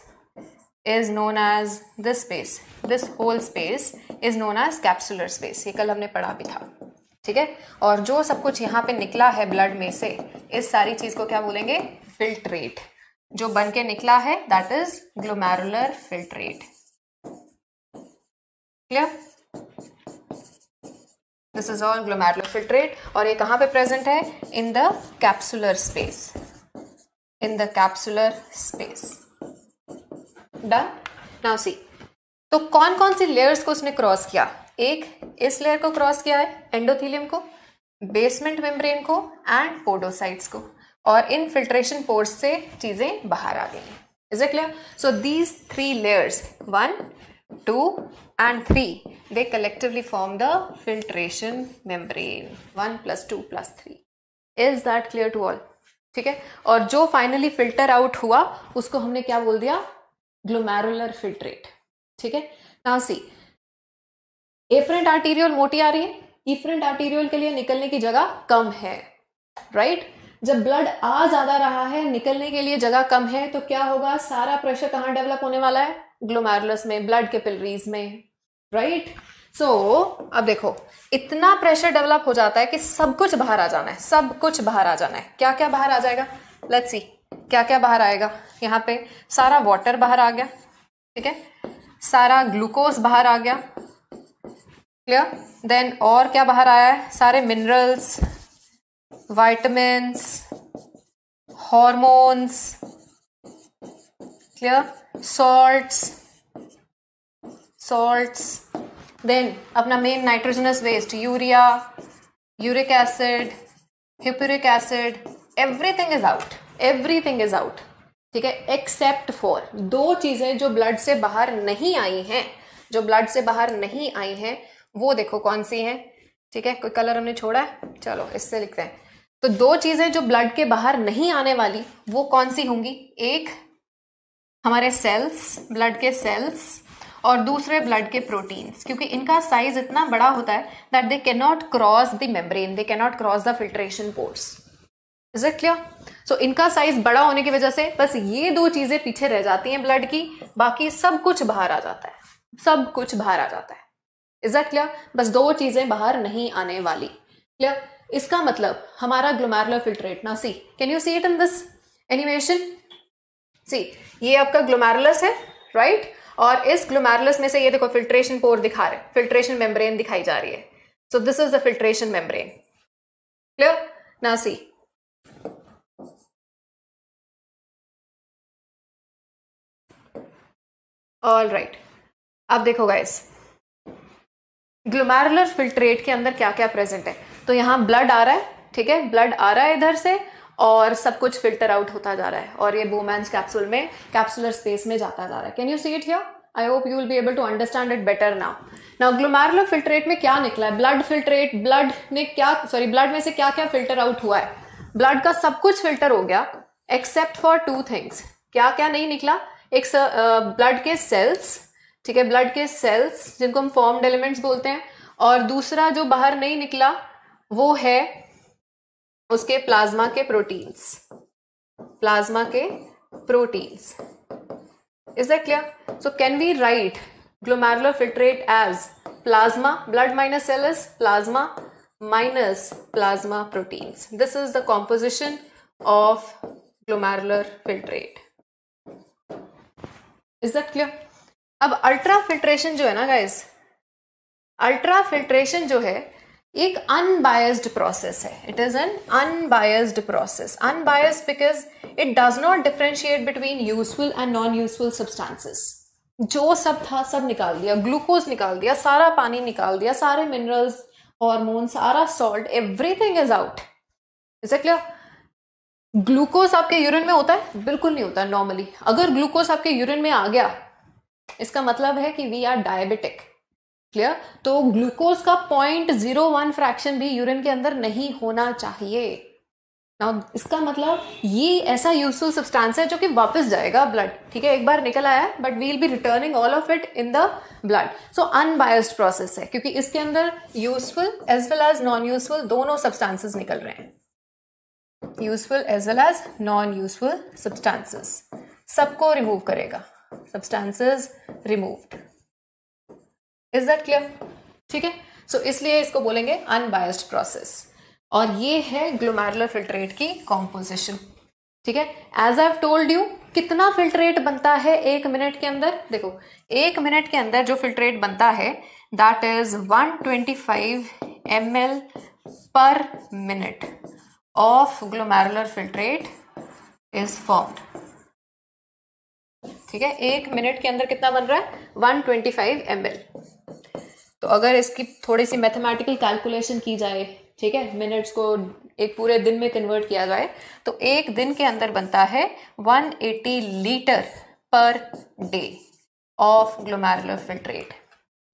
is known as this space this whole space is known as capsular space ये कल हमने पढ़ा भी था ठीक है और जो सब कुछ यहाँ पे निकला है ब्लड में से इस सारी चीज़ को क्या बोलेंगे फिल्ट्रेट जो बन के निकला है that is glomerular filtrate clear this is all glomerular filtrate और ये कहाँ पे प्रेजेंट है in the capsular space in the capsular space done now see तो कौन कौन सी लेयर्स को उसने क्रॉस किया एक इस लेयर को क्रॉस किया है एंडोथीलियम को बेसमेंट मेम्ब्रेन को एंड पोडोसाइट्स को और इन फिल्ट्रेशन पोर्स से चीज़ें बाहर आ गई is it clear so these three layers one two and three they collectively form the filtration membrane one plus two plus three is that clear to all ठीक है और जो फाइनली फिल्टर आउट हुआ उसको हमने क्या बोल दिया ग्लोमेरुलर फिल्ट्रेट ठीक है ना सी एफरेंट आर्टीरियल मोटी आ रही है इफरेंट आर्टीरियल के लिए निकलने की जगह कम है राइट right? जब ब्लड आ ज्यादा रहा है निकलने के लिए जगह कम है तो क्या होगा सारा प्रेशर कहां डेवलप होने वाला है ग्लोमेरुलस में ब्लड के पिलरीज में राइट right? सो so, अब देखो इतना प्रेशर डेवलप हो जाता है कि सब कुछ बाहर आ जाना है सब कुछ बाहर आ जाना है क्या क्या बाहर आ जाएगा लेट्स सी क्या क्या बाहर आएगा यहाँ पे सारा वाटर बाहर आ गया ठीक है सारा ग्लूकोज बाहर आ गया क्लियर देन और क्या बाहर आया है सारे minerals vitamins hormones clear salts salts then अपना main nitrogenous waste urea uric acid hippuric acid everything is out everything is out ठीक है एक्सेप्ट फॉर दो चीज़ें जो ब्लड से बाहर नहीं आई हैं जो ब्लड से बाहर नहीं आई हैं वो देखो कौन सी हैं ठीक है कोई कलर हमने छोड़ा है चलो इससे लिखते हैं तो दो चीज़ें जो ब्लड के बाहर नहीं आने वाली वो कौन सी होंगी एक हमारे सेल्स ब्लड के सेल्स और दूसरे ब्लड के प्रोटीन्स क्योंकि इनका साइज इतना बड़ा होता है that they can not cross the membrane they can not cross the filtration pores is it clear so इनका साइज बड़ा होने की वजह से बस ये दो चीजें पीछे रह जाती हैं ब्लड की बाकी सब कुछ बाहर आ जाता है सब कुछ बाहर आ जाता है इज इट क्लियर बस दो चीजें बाहर नहीं आने वाली क्लियर इसका मतलब हमारा ग्लोमेरुलर फिल्ट्रेट ना see can you see it in this animation see ये आपका ग्लोमेरुलस है राइट right? और इस ग्लोमेरुलस में से ये देखो फिल्ट्रेशन पोर दिखा रहे फिल्ट्रेशन मेम्ब्रेन दिखाई जा रही है so this is the filtration membrane clear ना सी ऑल राइट अब देखो गाइस ग्लोमेरुलर फिल्ट्रेट के अंदर क्या क्या प्रेजेंट है तो यहां ब्लड आ रहा है ठीक है ब्लड आ रहा है इधर से और सब कुछ फिल्टर आउट होता जा रहा है और ये बोमैंस कैप्सूल में कैप्सुलर स्पेस में जाता जा रहा है can you see it here I hope you will be able to understand it better now now glomerular filtrate में क्या निकला है ब्लड फिल्ट्रेट ब्लड ने क्या सॉरी ब्लड में से क्या क्या फिल्टर आउट हुआ है ब्लड का सब कुछ फिल्टर हो गया एक्सेप्ट फॉर टू थिंग्स क्या क्या नहीं निकला एक ब्लड uh, के सेल्स ठीक है ब्लड के सेल्स जिनको हम फॉर्म्ड एलिमेंट्स बोलते हैं और दूसरा जो बाहर नहीं निकला वो है उसके प्लाज्मा के प्रोटीन्स प्लाज्मा के proteins is that clear so can we write glomerular filtrate as plasma blood minus cells plasma minus plasma proteins this is the composition of glomerular filtrate is that clear अब ultra filtration जो है ना guys ultra filtration जो है एक unbiased process है it is an unbiased process unbiased because it does not differentiate between useful and non useful substances जो सब था सब निकाल दिया ग्लूकोज निकाल दिया सारा पानी निकाल दिया सारे मिनरल्स हॉर्मोन सारा salt everything is out is clear glucose आपके यूरिन में होता है बिल्कुल नहीं होता नॉर्मली अगर ग्लूकोज आपके यूरिन में आ गया इसका मतलब है कि वी आर डायबिटिक क्लियर तो ग्लूकोज का पॉइंट जीरो वन फ्रैक्शन भी यूरिन के अंदर नहीं होना चाहिए Now, इसका मतलब ये ऐसा यूजफुल सब्सटेंस है जो कि वापस जाएगा ब्लड ठीक है एक बार निकल आया है but we'll be returning all of it in the blood so unbiased process है क्योंकि इसके अंदर useful as well as non useful दोनों सब्सटेंसेस निकल रहे हैं useful as well as non useful substances सबको रिमूव करेगा substances removed is that clear ठीक है सो इसलिए इसको बोलेंगे अनबायस्ड प्रोसेस और ये है ग्लोमेरुलर फिल्ट्रेट की कॉम्पोजिशन ठीक है एज आई टोल्ड यू कितना फिल्ट्रेट बनता है एक मिनट के अंदर देखो एक मिनट के अंदर जो फिल्ट्रेट बनता है that is 125 twenty five per minute of glomerular filtrate is formed ठीक है एक मिनट के अंदर कितना बन रहा है 125 ट्वेंटी तो अगर इसकी थोड़ी सी मैथमेटिकल कैलकुलेशन की जाए ठीक है मिनट्स को एक पूरे दिन में कन्वर्ट किया जाए तो एक दिन के अंदर बनता है 180 litre per day of glomerular filtrate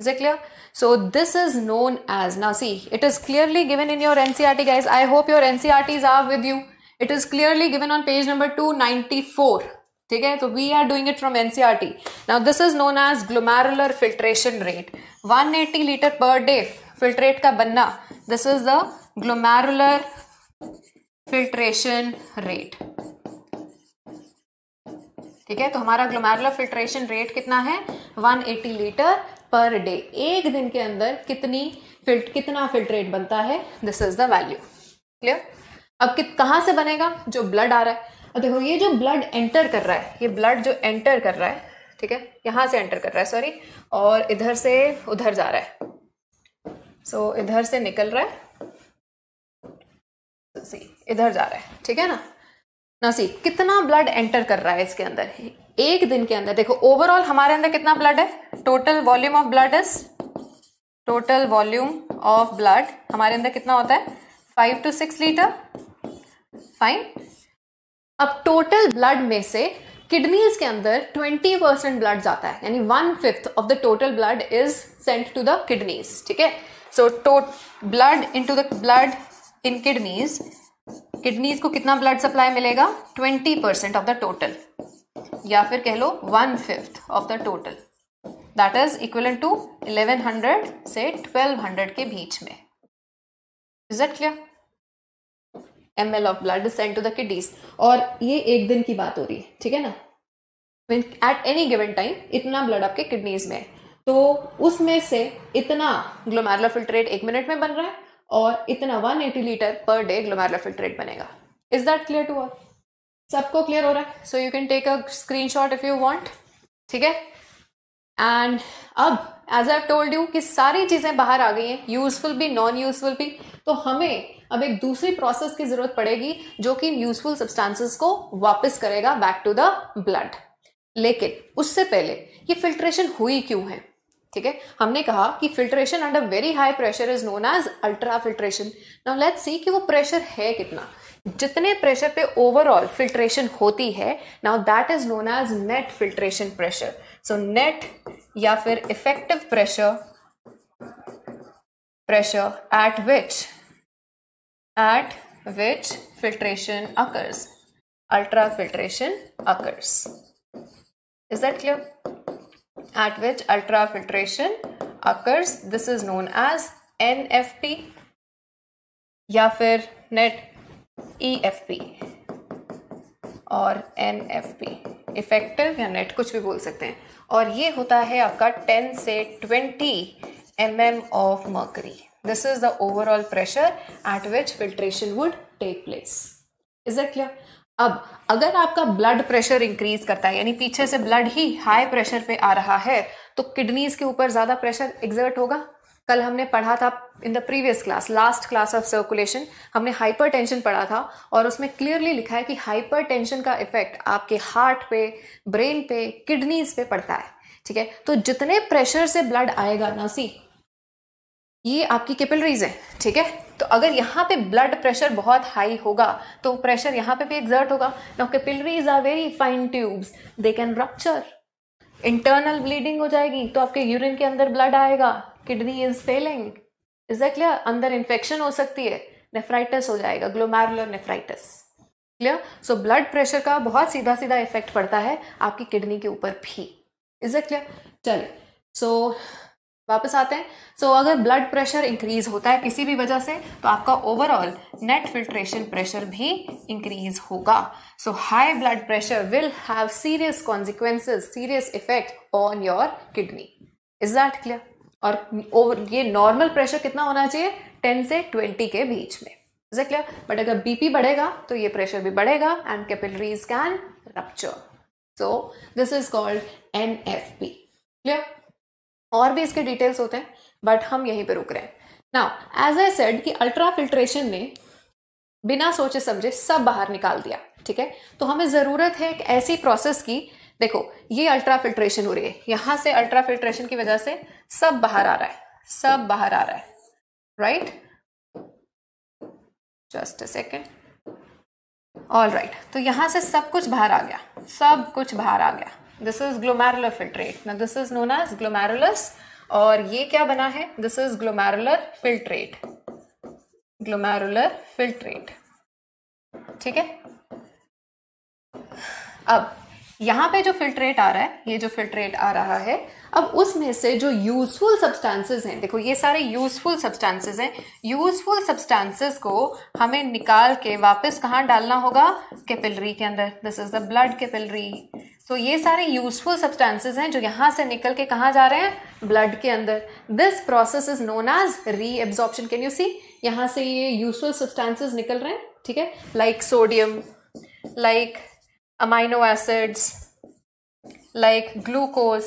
is it clear so this is known as ना see it is clearly given in your NCERT guys I hope your NCERTs are with you it is clearly given on page number two ninety four ठीक है तो we are doing it from NCERT now this is known as glomerular filtration rate 180 litre per day filtrate का बनना this is the ग्लोमैरुलर filtration rate ठीक है तो हमारा glomerular filtration rate कितना है 180 लीटर पर डे एक दिन के अंदर कितनी फिल्ट कितना फिल्ट्रेट बनता है this is the value clear अब कहां से बनेगा जो ब्लड आ रहा है और देखो ये जो ब्लड एंटर कर रहा है ये ब्लड जो एंटर कर रहा है ठीक है यहाँ से एंटर कर रहा है सॉरी और इधर से उधर जा रहा है सो so, इधर से निकल रहा है सी इधर जा रहा है ठीक है ना ना सी कितना ब्लड एंटर कर रहा है इसके अंदर एक दिन के अंदर देखो ओवरऑल हमारे अंदर कितना ब्लड है total volume of blood is total volume of blood हमारे अंदर कितना होता है five to six litre fine अब टोटल ब्लड में से किडनीज के अंदर 20 परसेंट ब्लड जाता है यानी one fifth of the total blood is sent to the kidneys ठीक है so total blood into the blood in kidneys kidneys को कितना ब्लड सप्लाई मिलेगा 20 परसेंट ऑफ द टोटल या फिर कह लो one fifth of the total that is equal to 1100 से 1200 के बीच में is that clear M L of blood send to the kidneys और ये एक दिन की बात हो रही है ठीक है ना mean at any given time इतना ब्लड आपके किडनीज में है तो उसमें से इतना ग्लोमेरुलर फिल्ट्रेट एक मिनट में बन रहा है और इतना eighty litre per day glomerular filtrate बनेगा is that clear to all सबको क्लियर हो रहा है so you can take a screen screenshot if you want ठीक है एंड अब एज आई टोल्ड यू कि सारी चीज़ें बाहर आ गई हैं यूजफुल भी नॉन यूजफुल भी तो हमें अब एक दूसरी प्रोसेस की जरूरत पड़ेगी जो कि यूजफुल सब्सटेंसेस को वापस करेगा बैक टू द ब्लड लेकिन उससे पहले ये फिल्ट्रेशन हुई क्यों है ठीक है हमने कहा कि filtration under very high pressure is known as ultra filtration now let's see कि वो प्रेशर है कितना जितने प्रेशर पे ओवरऑल फिल्ट्रेशन होती है now that is known as net filtration pressure so net या फिर effective pressure pressure at which at which filtration occurs. Ultrafiltration occurs. Is that clear? At which ultrafiltration occurs. This is known as NFP ya fir net efp और an effective या net कुछ भी बोल सकते हैं और ये होता है आपका 10 से 20 M mm of mercury This is the overall pressure at which filtration would take place. Is it clear? अब अगर आपका ब्लड प्रेशर इंक्रीज करता है यानी पीछे से ब्लड ही हाई प्रेशर पे आ रहा है तो किडनीज के ऊपर ज़्यादा प्रेशर एग्जर्ट होगा कल हमने पढ़ा था in the previous class last class of circulation हमने हाइपरटेंशन पढ़ा था और उसमें क्लियरली लिखा है कि हाइपरटेंशन का इफेक्ट आपके हार्ट पे ब्रेन पे किडनीज पे पड़ता है ठीक है तो जितने प्रेशर से ब्लड आएगा ना सी ये आपकी कैपिलरीज है ठीक है तो अगर यहाँ पे ब्लड प्रेशर बहुत हाई होगा तो प्रेशर यहाँ पे भी एग्जर्ट होगा now capillaries are very fine tubes they can rupture internal bleeding हो जाएगी तो आपके यूरिन के अंदर ब्लड आएगा kidney is failing is that clear अंदर इन्फेक्शन हो सकती है नेफ्राइटिस हो जाएगा glomerular nephritis clear so blood pressure का बहुत सीधा सीधा इफेक्ट पड़ता है आपकी किडनी के ऊपर भी इज दैट क्लियर चलिए सो so, वापस आते हैं सो so, अगर ब्लड प्रेशर इंक्रीज होता है किसी भी वजह से तो आपका ओवरऑल नेट फिल्ट्रेशन प्रेशर भी इंक्रीज होगा so high blood pressure will have serious consequences serious effect on your kidney is that clear और ओवर ये नॉर्मल प्रेशर कितना होना चाहिए टेन से ट्वेंटी के बीच में इज क्लियर बट अगर बीपी बढ़ेगा तो ये प्रेशर भी बढ़ेगा and capillaries can rupture so this is called N F P clear और भी इसके डिटेल्स होते हैं बट हम यहीं पर रुक रहे हैं नाउ एज आई सेड कि अल्ट्रा फिल्ट्रेशन ने बिना सोचे समझे सब बाहर निकाल दिया ठीक है तो हमें ज़रूरत है एक ऐसी प्रोसेस की देखो ये अल्ट्रा फिल्ट्रेशन हो रही है यहां से अल्ट्रा फिल्ट्रेशन की वजह से सब बाहर आ रहा है सब बाहर आ रहा है right just a second all right तो यहां से सब कुछ बाहर आ गया सब कुछ बाहर आ गया दिस इज ग्लोमेरुलर फिल्ट्रेट ना this is known as glomerulus और ये क्या बना है this is glomerular filtrate glomerular filtrate ठीक है अब यहां पे जो फिल्ट्रेट आ रहा है ये जो फिल्ट्रेट आ रहा है अब उसमें से जो यूजफुल सब्सटेंसेस हैं देखो ये सारे यूजफुल सब्सटेंसेस हैं यूजफुल सब्सटेंसेस को हमें निकाल के वापस कहाँ डालना होगा कैपिलरी के अंदर this is the blood capillary so so, ये सारे यूजफुल सब्सटेंसेज हैं जो यहाँ से निकल के कहाँ जा रहे हैं ब्लड के अंदर this process is known as reabsorption can you see यहाँ से ये यूजफुल सब्सटेंसेज निकल रहे हैं ठीक है like sodium like amino acids like glucose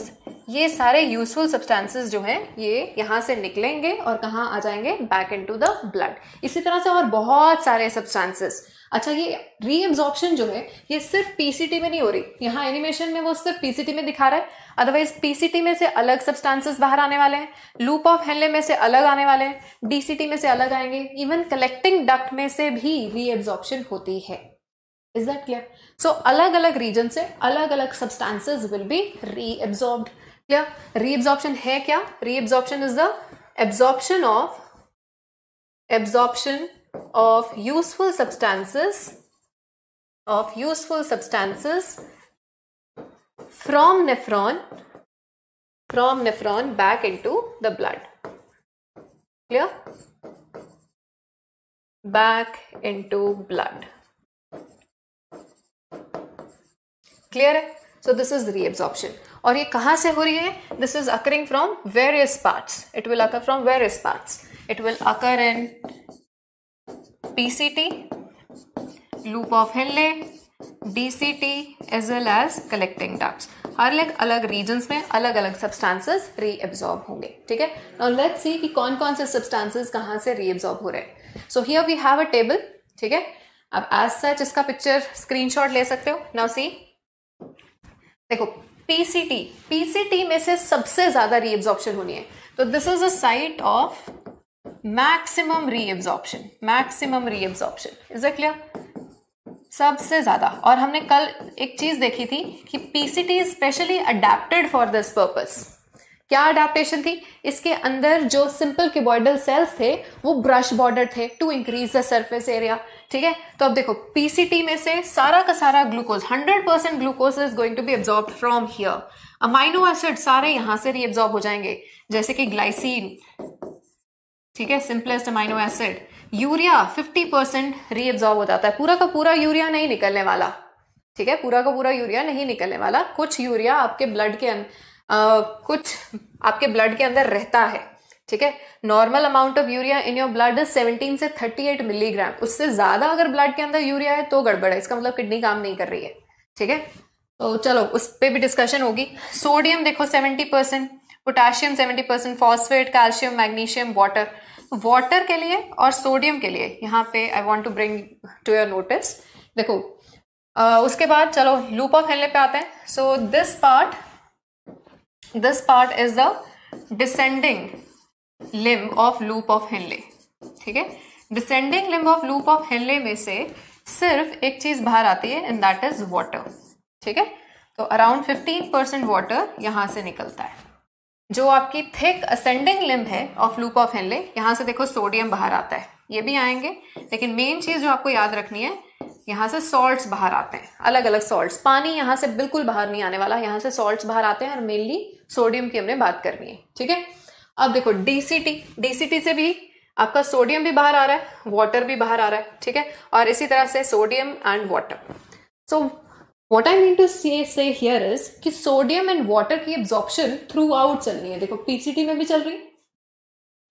ये सारे यूजफुल सब्सटेंसेस जो हैं ये यहाँ से निकलेंगे और कहाँ आ जाएंगे बैक टू द ब्लड इसी तरह से और बहुत सारे सब्सटेंसेस अच्छा ये रीअब्जॉर्प्शन जो है ये सिर्फ पीसीटी में नहीं हो रही यहाँ एनिमेशन में वो सिर्फ पीसीटी में दिखा रहा है अदरवाइज पीसीटी में से अलग सब्सटेंसेस बाहर आने वाले हैं लूप ऑफ हेले में से अलग आने वाले हैं डीसीटी में से अलग आएंगे इवन कलेक्टिंग डक्ट में से भी रीअब्जॉर्प्शन होती है Is that clear? So, alag alag region से अलग substances will be reabsorbed. Clear? Reabsorption है क्या? Reabsorption is the absorption of absorption of useful substances of useful substances from nephron from nephron back into the blood. Clear? Back into blood. Clear है so this is reabsorption और ये कहां से हो रही है this is occurring from various parts it will occur from various parts it will occur in PCT loop of Henle DCT as well as collecting ducts हर अलग अलग रीजन्स में अलग अलग सब्सटेंसेस रीएब्जॉर्ब होंगे ठीक है नाउ लेट सी कि कौन कौन से सब्सटेंसेस कहाँ से रीअब्सॉर्ब हो रहे हैं so here we have a table ठीक है अब एज सच इसका पिक्चर स्क्रीनशॉट ले सकते हो नाउ सी देखो पीसीटी पीसीटी में से सबसे ज्यादा रीअब्जॉर्प्शन होनी है तो this is a site of maximum reabsorption maximum reabsorption is it clear सबसे ज़्यादा और हमने कल एक चीज़ देखी थी कि PCT specially adapted for this purpose क्या अडेप्टेशन थी इसके अंदर जो सिंपल क्यूबॉइडल सेल्स थे वो ब्रश बॉर्डर थे to increase the surface area ठीक है तो अब देखो पीसीटी में से सारा का सारा glucose 100% percent glucose is going to be absorb from here amino acid सारे यहां से रीअब्जॉर्ब हो जाएंगे जैसे कि ग्लाइसिन ठीक है simplest amino acid urea 50% percent reabsorb हो जाता है पूरा का पूरा यूरिया नहीं निकलने वाला ठीक है पूरा का पूरा यूरिया नहीं निकलने वाला कुछ यूरिया आपके ब्लड के अंदर आ, कुछ आपके ब्लड के अंदर रहता है ठीक है normal amount of urea in your blood is 17 से 38 मिलीग्राम उससे ज़्यादा अगर ब्लड के अंदर यूरिया है तो गड़बड़ है इसका मतलब किडनी काम नहीं कर रही है ठीक है तो चलो उस पर भी डिस्कशन होगी सोडियम देखो 70 percent potassium 70 percent phosphate calcium magnesium water water के लिए और सोडियम के लिए यहाँ पे I want to bring to your notice देखो आ, उसके बाद चलो लूप ऑफ पर पे आते हैं so this part this part is the descending limb of loop of Henle ठीक है descending limb of loop of Henle में से सिर्फ एक चीज बाहर आती है एंड दैट इज वाटर ठीक है तो अराउंड 15 परसेंट वाटर यहां से निकलता है जो आपकी थिक असेंडिंग लिम्ब है ऑफ लूप ऑफ हेनले यहां से देखो सोडियम बाहर आता है ये भी आएंगे लेकिन मेन चीज़ जो आपको याद रखनी है यहाँ से सॉल्ट्स बाहर आते हैं अलग अलग सॉल्ट्स पानी यहाँ से बिल्कुल बाहर नहीं आने वाला यहाँ से सॉल्ट्स बाहर आते हैं और मेनली सोडियम की हमने बात करनी है ठीक है अब देखो डीसीटी डीसीटी से भी आपका सोडियम भी बाहर आ रहा है वाटर भी बाहर आ रहा है ठीक है और इसी तरह से sodium and water so what I mean to see say here is कि सोडियम एंड वाटर की एब्जॉर्प्शन थ्रू आउट चल रही है देखो पीसीटी में भी चल रही है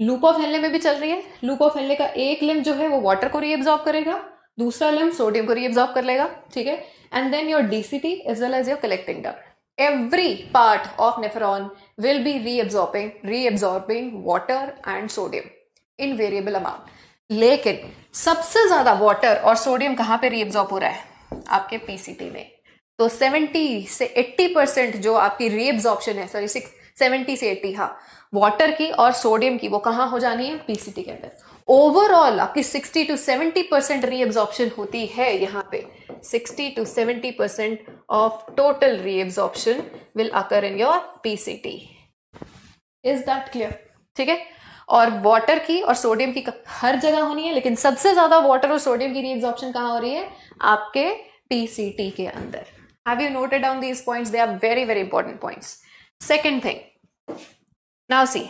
लूप ऑफ हेल्ले में भी चल रही है लूप ऑफ हेलने का एक लिम जो है वो वाटर को रीअब्जॉर्ब करेगा दूसरा लिम सोडियम को रीअब्जॉर्ब कर लेगा ठीक है and then your DCT as well as your collecting duct every part of nephron will be reabsorbing reabsorbing water and sodium in variable amount लेकिन सबसे ज्यादा वाटर और सोडियम कहाँ पे रीअब्जॉर्ब हो रहा है आपके पीसीटी में तो 70 से 80 परसेंट जो आपकी रीअब्सॉर्प्शन है सॉरी सिक्स सेवेंटी से एट्टी हाँ वाटर की और सोडियम की वो कहाँ हो जानी है पीसीटी के अंदर ओवरऑल आपकी sixty to seventy percent reabsorption होती है यहाँ पे 60 to 70% of total reabsorption will occur in your PCT. Is that clear? ठीक है और वाटर की और सोडियम की हर जगह होनी है लेकिन सबसे ज्यादा वाटर और सोडियम की रीएब्जॉर्प्शन कहाँ हो रही है आपके पीसीटी के अंदर have you noted down these points they are very very important points second thing now see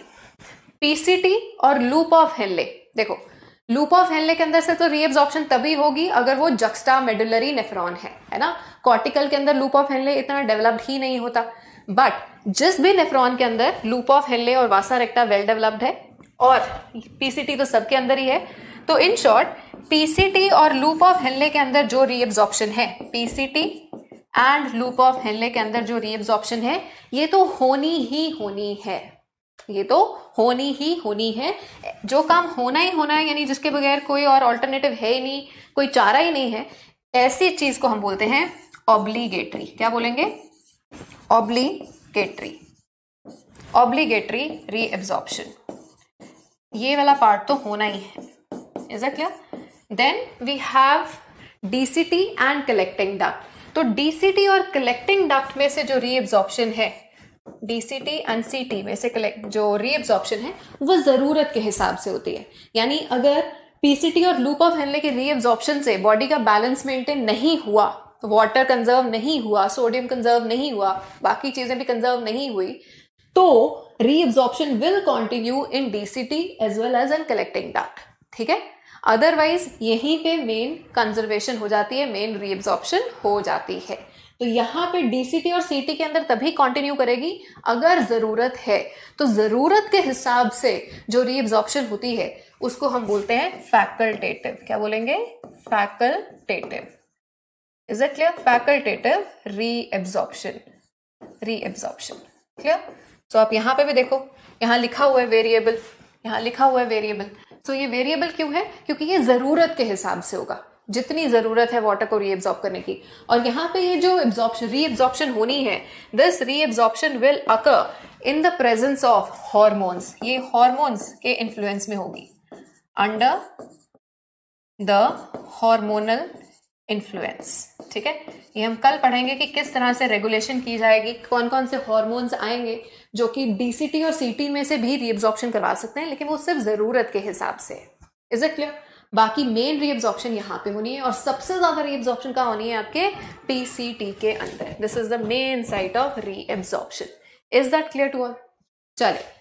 PCT और लूप ऑफ हेल्ले देखो लूप ऑफ हेनले के अंदर से तो ऑप्शन तभी होगी अगर वो जक्स्टा मेडुलरी नेफ्रॉन है है ना कॉर्टिकल के अंदर लूप ऑफ हेनले इतना डेवलप्ड ही नहीं होता बट जिस भी नेफ्रॉन के अंदर लूप ऑफ हेनले और वासा रेक्टा वेल डेवलप्ड है और पीसीटी तो सबके अंदर ही है तो इन शॉर्ट पीसीटी और लूप ऑफ हेनले के अंदर जो ऑप्शन है PCT and loop of Henle के अंदर जो ऑप्शन है ये तो होनी ही होनी है ये तो होनी ही होनी है जो काम होना ही होना है यानी जिसके बगैर कोई और ऑल्टरनेटिव है ही नहीं कोई चारा ही नहीं है ऐसी चीज को हम बोलते हैं ऑब्लीगेटरी क्या बोलेंगे ऑब्लीगेटरी ऑब्लीगेटरी रीएब्जॉर्प्शन ये वाला पार्ट तो होना ही है is a clear then we have DCT and collecting duct तो डीसीटी और कलेक्टिंग डक्ट में से जो रीएब्जॉर्प्शन है डीसीटी एंड सीटी कलेक्ट जो रीअब्जॉर्प्शन है वो ज़रूरत के हिसाब से होती है यानी अगर पीसीटी और लूप ऑफ हेनले के रीअब्जॉर्प्शन से बॉडी का बैलेंस मेंटेन नहीं हुआ वाटर कंजर्व नहीं हुआ सोडियम कंजर्व नहीं हुआ बाकी चीज़ें भी कंजर्व नहीं हुई तो reabsorption will continue in DCT as well as an collecting डार्क ठीक है अदरवाइज यहीं पे मेन कंजर्वेशन हो जाती है मेन रीअब्जॉर्प्शन हो जाती है तो यहां पे डीसीटी और सीटी के अंदर तभी कंटिन्यू करेगी अगर ज़रूरत है तो ज़रूरत के हिसाब से जो रीअब्जॉर्प्शन होती है उसको हम बोलते हैं फैकल्टेटिव क्या बोलेंगे facultative is it clear facultative reabsorption reabsorption clear so आप यहां पे भी देखो यहां लिखा हुआ है वेरिएबल यहां लिखा हुआ है वेरिएबल तो ये वेरिएबल क्यों है क्योंकि ये ज़रूरत के हिसाब से होगा जितनी ज़रूरत है वाटर को रीअब्जॉर्ब करने की और यहाँ पे ये जो एब्जॉर्प्शन रीअब्जॉर्प्शन होनी है this reabsorption will occur in the presence of hormones ये हॉर्मोन्स के इन्फ्लुएंस में होगी अंडर द हॉर्मोनल इन्फ्लुएंस ठीक है ये हम कल पढ़ेंगे कि किस तरह से रेगुलेशन की जाएगी कौन कौन से हॉर्मोन्स आएंगे जो कि डीसीटी और सीटी में से भी रीअब्जॉर्प्शन करवा सकते हैं लेकिन वो सिर्फ ज़रूरत के हिसाब से इज इट क्लियर बाकी मेन रीअब्जॉर्प्शन यहाँ पे होनी है और सबसे ज़्यादा रीअब्जॉर्प्शन कहाँ होनी है आपके टी के अंदर this is the main site of reabsorption is that clear to all चले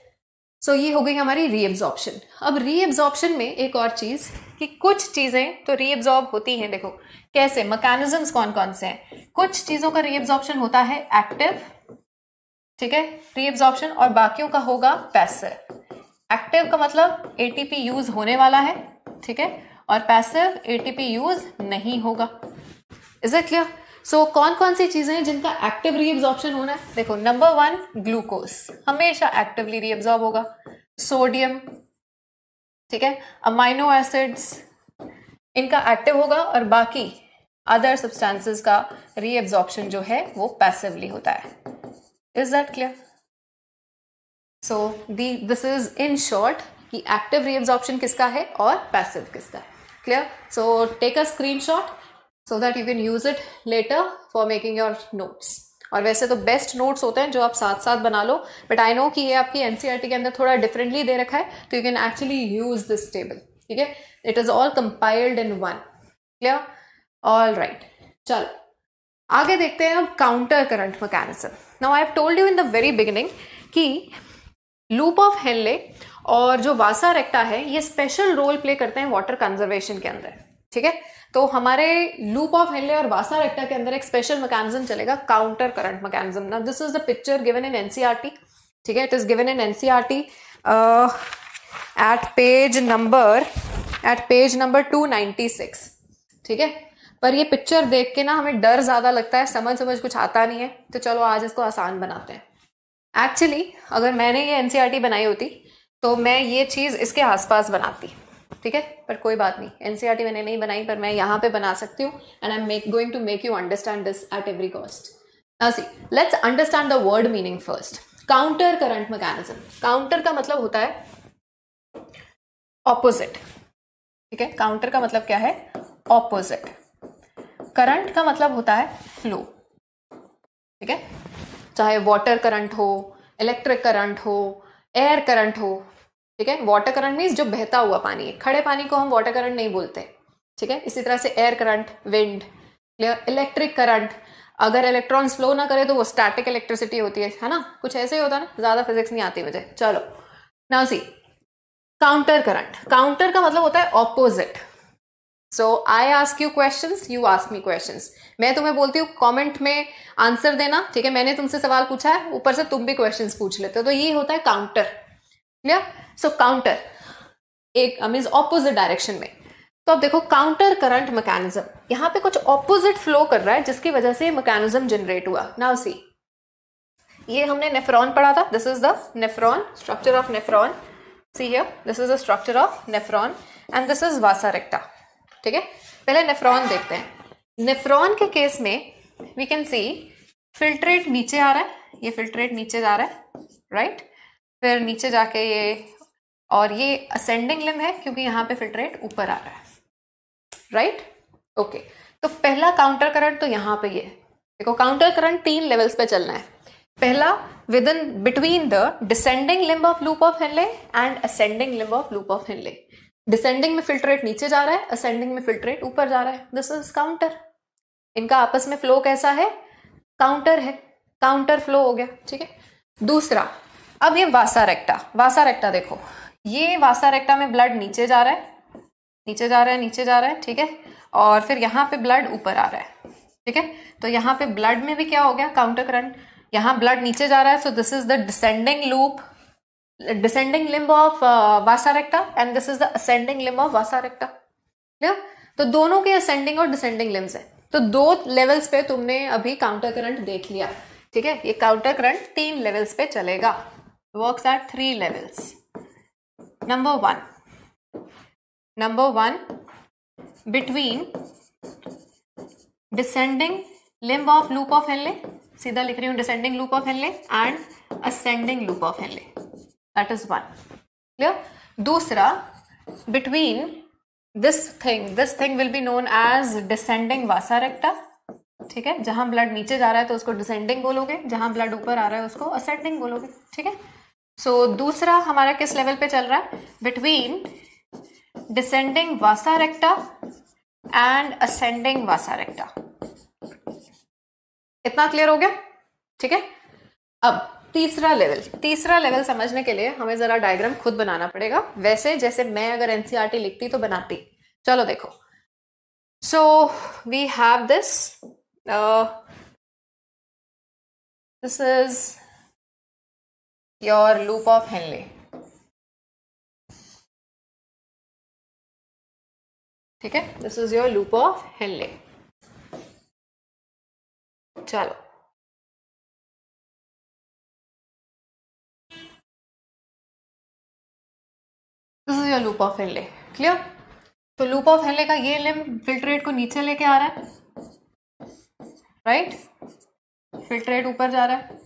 सो so, ये हो गई हमारी रीअब्जॉर्प्शन अब रीअब्जॉर्प्शन में एक और चीज़ कि कुछ चीज़ें तो रीअब्जॉर्ब होती हैं देखो कैसे मकैनिजम्स कौन कौन से हैं कुछ चीज़ों का रीअब्जॉर्प्शन होता है एक्टिव ठीक है रीअब्जॉर्प्शन और बाकियों का होगा पैसिव एक्टिव का मतलब एटीपी यूज होने वाला है ठीक है और पैसिव एटीपी यूज नहीं होगा इज इट क्लियर सो कौन कौन सी चीजें हैं जिनका एक्टिव रीअब्जॉर्प्शन होना है देखो नंबर वन ग्लूकोज हमेशा एक्टिवली रीअब्जॉर्ब होगा सोडियम ठीक है अमाइनो एसिड्स इनका एक्टिव होगा और बाकी अदर सब्सटेंसेस का रीअब्जॉर्प्शन जो है वो पैसिवली होता है is that clear so the this is in short कि एक्टिव रीअब्जॉर्प्शन किसका है और पैसिव किसका है clear so take a screen screenshot so that you can use it later for making your notes और वैसे तो बेस्ट नोट्स होते हैं जो आप साथ साथ बना लो बट आई नो कि ये आपकी एनसीईआरटी e के अंदर थोड़ा डिफरेंटली दे रखा है तो you can actually use this table ठीक है it is all compiled in one clear all right चलो आगे देखते हैं अब counter current mechanism now I have told you in the very beginning कि लूप ऑफ हेनले और जो वासा रेक्टा है ये स्पेशल रोल प्ले करते हैं वाटर कंजर्वेशन के अंदर ठीक है तो हमारे लूप ऑफ हेले और वासा रेक्टा के अंदर एक स्पेशल मैकेनिज्म चलेगा काउंटर करंट मैकेनिज्म ना this is the picture given in NCERT ठीक है it is given in NCERT at page number at page number 296 ठीक है पर ये पिक्चर देख के ना हमें डर ज़्यादा लगता है समझ समझ कुछ आता नहीं है तो चलो आज इसको आसान बनाते हैं एक्चुअली अगर मैंने ये एन e बनाई होती तो मैं ये चीज़ इसके आसपास बनाती ठीक है पर कोई बात नहीं एन e मैंने नहीं बनाई पर मैं यहाँ पे बना सकती हूँ and I make going to make you understand this at every cost see let's understand the word meaning first counter current mechanism counter का मतलब होता है ऑपोजिट ठीक है काउंटर का मतलब क्या है ऑपोजिट करंट का मतलब होता है फ्लो ठीक है चाहे वाटर करंट हो इलेक्ट्रिक करंट हो एयर करंट हो ठीक है वाटर करंट मीन्स जो बहता हुआ पानी है खड़े पानी को हम वाटर करंट नहीं बोलते ठीक है इसी तरह से air current wind electric current अगर इलेक्ट्रॉन्स फ्लो ना करे तो वो स्टैटिक इलेक्ट्रिसिटी होती है है ना कुछ ऐसे ही होता है ना ज़्यादा फिजिक्स नहीं आती मुझे चलो now see counter current counter का मतलब होता है opposite so I ask you question you ask me question मैं तुम्हें बोलती हूँ कॉमेंट में आंसर देना ठीक है मैंने तुमसे सवाल पूछा है ऊपर से तुम भी क्वेश्चन पूछ लेते हो तो ये होता है काउंटर क्लियर सो काउंटर एक मीन ऑपोजिट डायरेक्शन में तो अब देखो काउंटर करंट मैकेनिज्म यहां पे कुछ ऑपोजिट फ्लो कर रहा है जिसकी वजह से मैकेनिज्म जनरेट हुआ नाउ सी ये हमने नेफ्रॉन पढ़ा था this is the nephron structure of nephron see here this is the structure of nephron and this is vasa recta ठीक है पहले नेफ्रॉन देखते हैं नेफ्रॉन के केस में वी कैन सी फिल्ट्रेट नीचे आ रहा है ये फिल्ट्रेट नीचे जा रहा है राइट फिर नीचे जाके ये और ये असेंडिंग लिम है क्योंकि यहां पे फिल्ट्रेट ऊपर आ रहा है राइट right? Okay okay. तो पहला काउंटर करंट तो यहां पे ये देखो काउंटर करंट तीन लेवल्स पे चलना है पहला within between the descending limb of loop of Henle and ascending limb of loop of Henle descending में फिल्ट्रेट नीचे जा रहा है असेंडिंग में फिल्ट्रेट ऊपर जा रहा है दिस इज काउंटर इनका आपस में फ्लो कैसा है काउंटर है काउंटर फ्लो हो गया ठीक है दूसरा अब ये वासा रेक्टा वासा रेक्टा देखो ये वासा रेक्टा में ब्लड नीचे जा रहा है नीचे जा रहा है नीचे जा रहा है ठीक है और फिर यहाँ पे ब्लड ऊपर आ रहा है ठीक है तो यहाँ पे ब्लड में भी क्या हो गया काउंटर करंट यहाँ ब्लड नीचे जा रहा है so this is the descending loop descending limb of vasa recta and this is the ascending limb of vasa recta clear तो दोनों के असेंडिंग और डिसेंडिंग लिम्स है तो दो लेवल्स पे तुमने अभी काउंटर करंट देख लिया ठीक है ये काउंटर करंट तीन लेवल्स पे चलेगा works at three levels number one number one between descending limb of loop of Henle सीधा लिख रही हूँ descending loop of Henle and ascending loop of Henle that is one clear दूसरा between this thing this thing will be known as descending vasa recta ठीक है जहां blood नीचे जा रहा है तो उसको डिसेंडिंग बोलोगे जहां ब्लड ऊपर आ रहा है उसको असेंडिंग बोलोगे ठीक है सो so, दूसरा हमारा किस लेवल पे चल रहा है between descending vasa recta and ascending vasa recta इतना क्लियर हो गया ठीक है अब तीसरा लेवल तीसरा लेवल समझने के लिए हमें ज़रा डायग्राम खुद बनाना पड़ेगा वैसे जैसे मैं अगर एनसीआर e लिखती तो बनाती चलो देखो so we have this this is your loop of Henle ठीक है this is your loop of Henle चलो this is your loop of Henle clear तो लूप ऑफ हेनले का ये लिम फिल्ट्रेट को नीचे लेके आ रहा है राइट फिल्ट्रेट ऊपर जा रहा है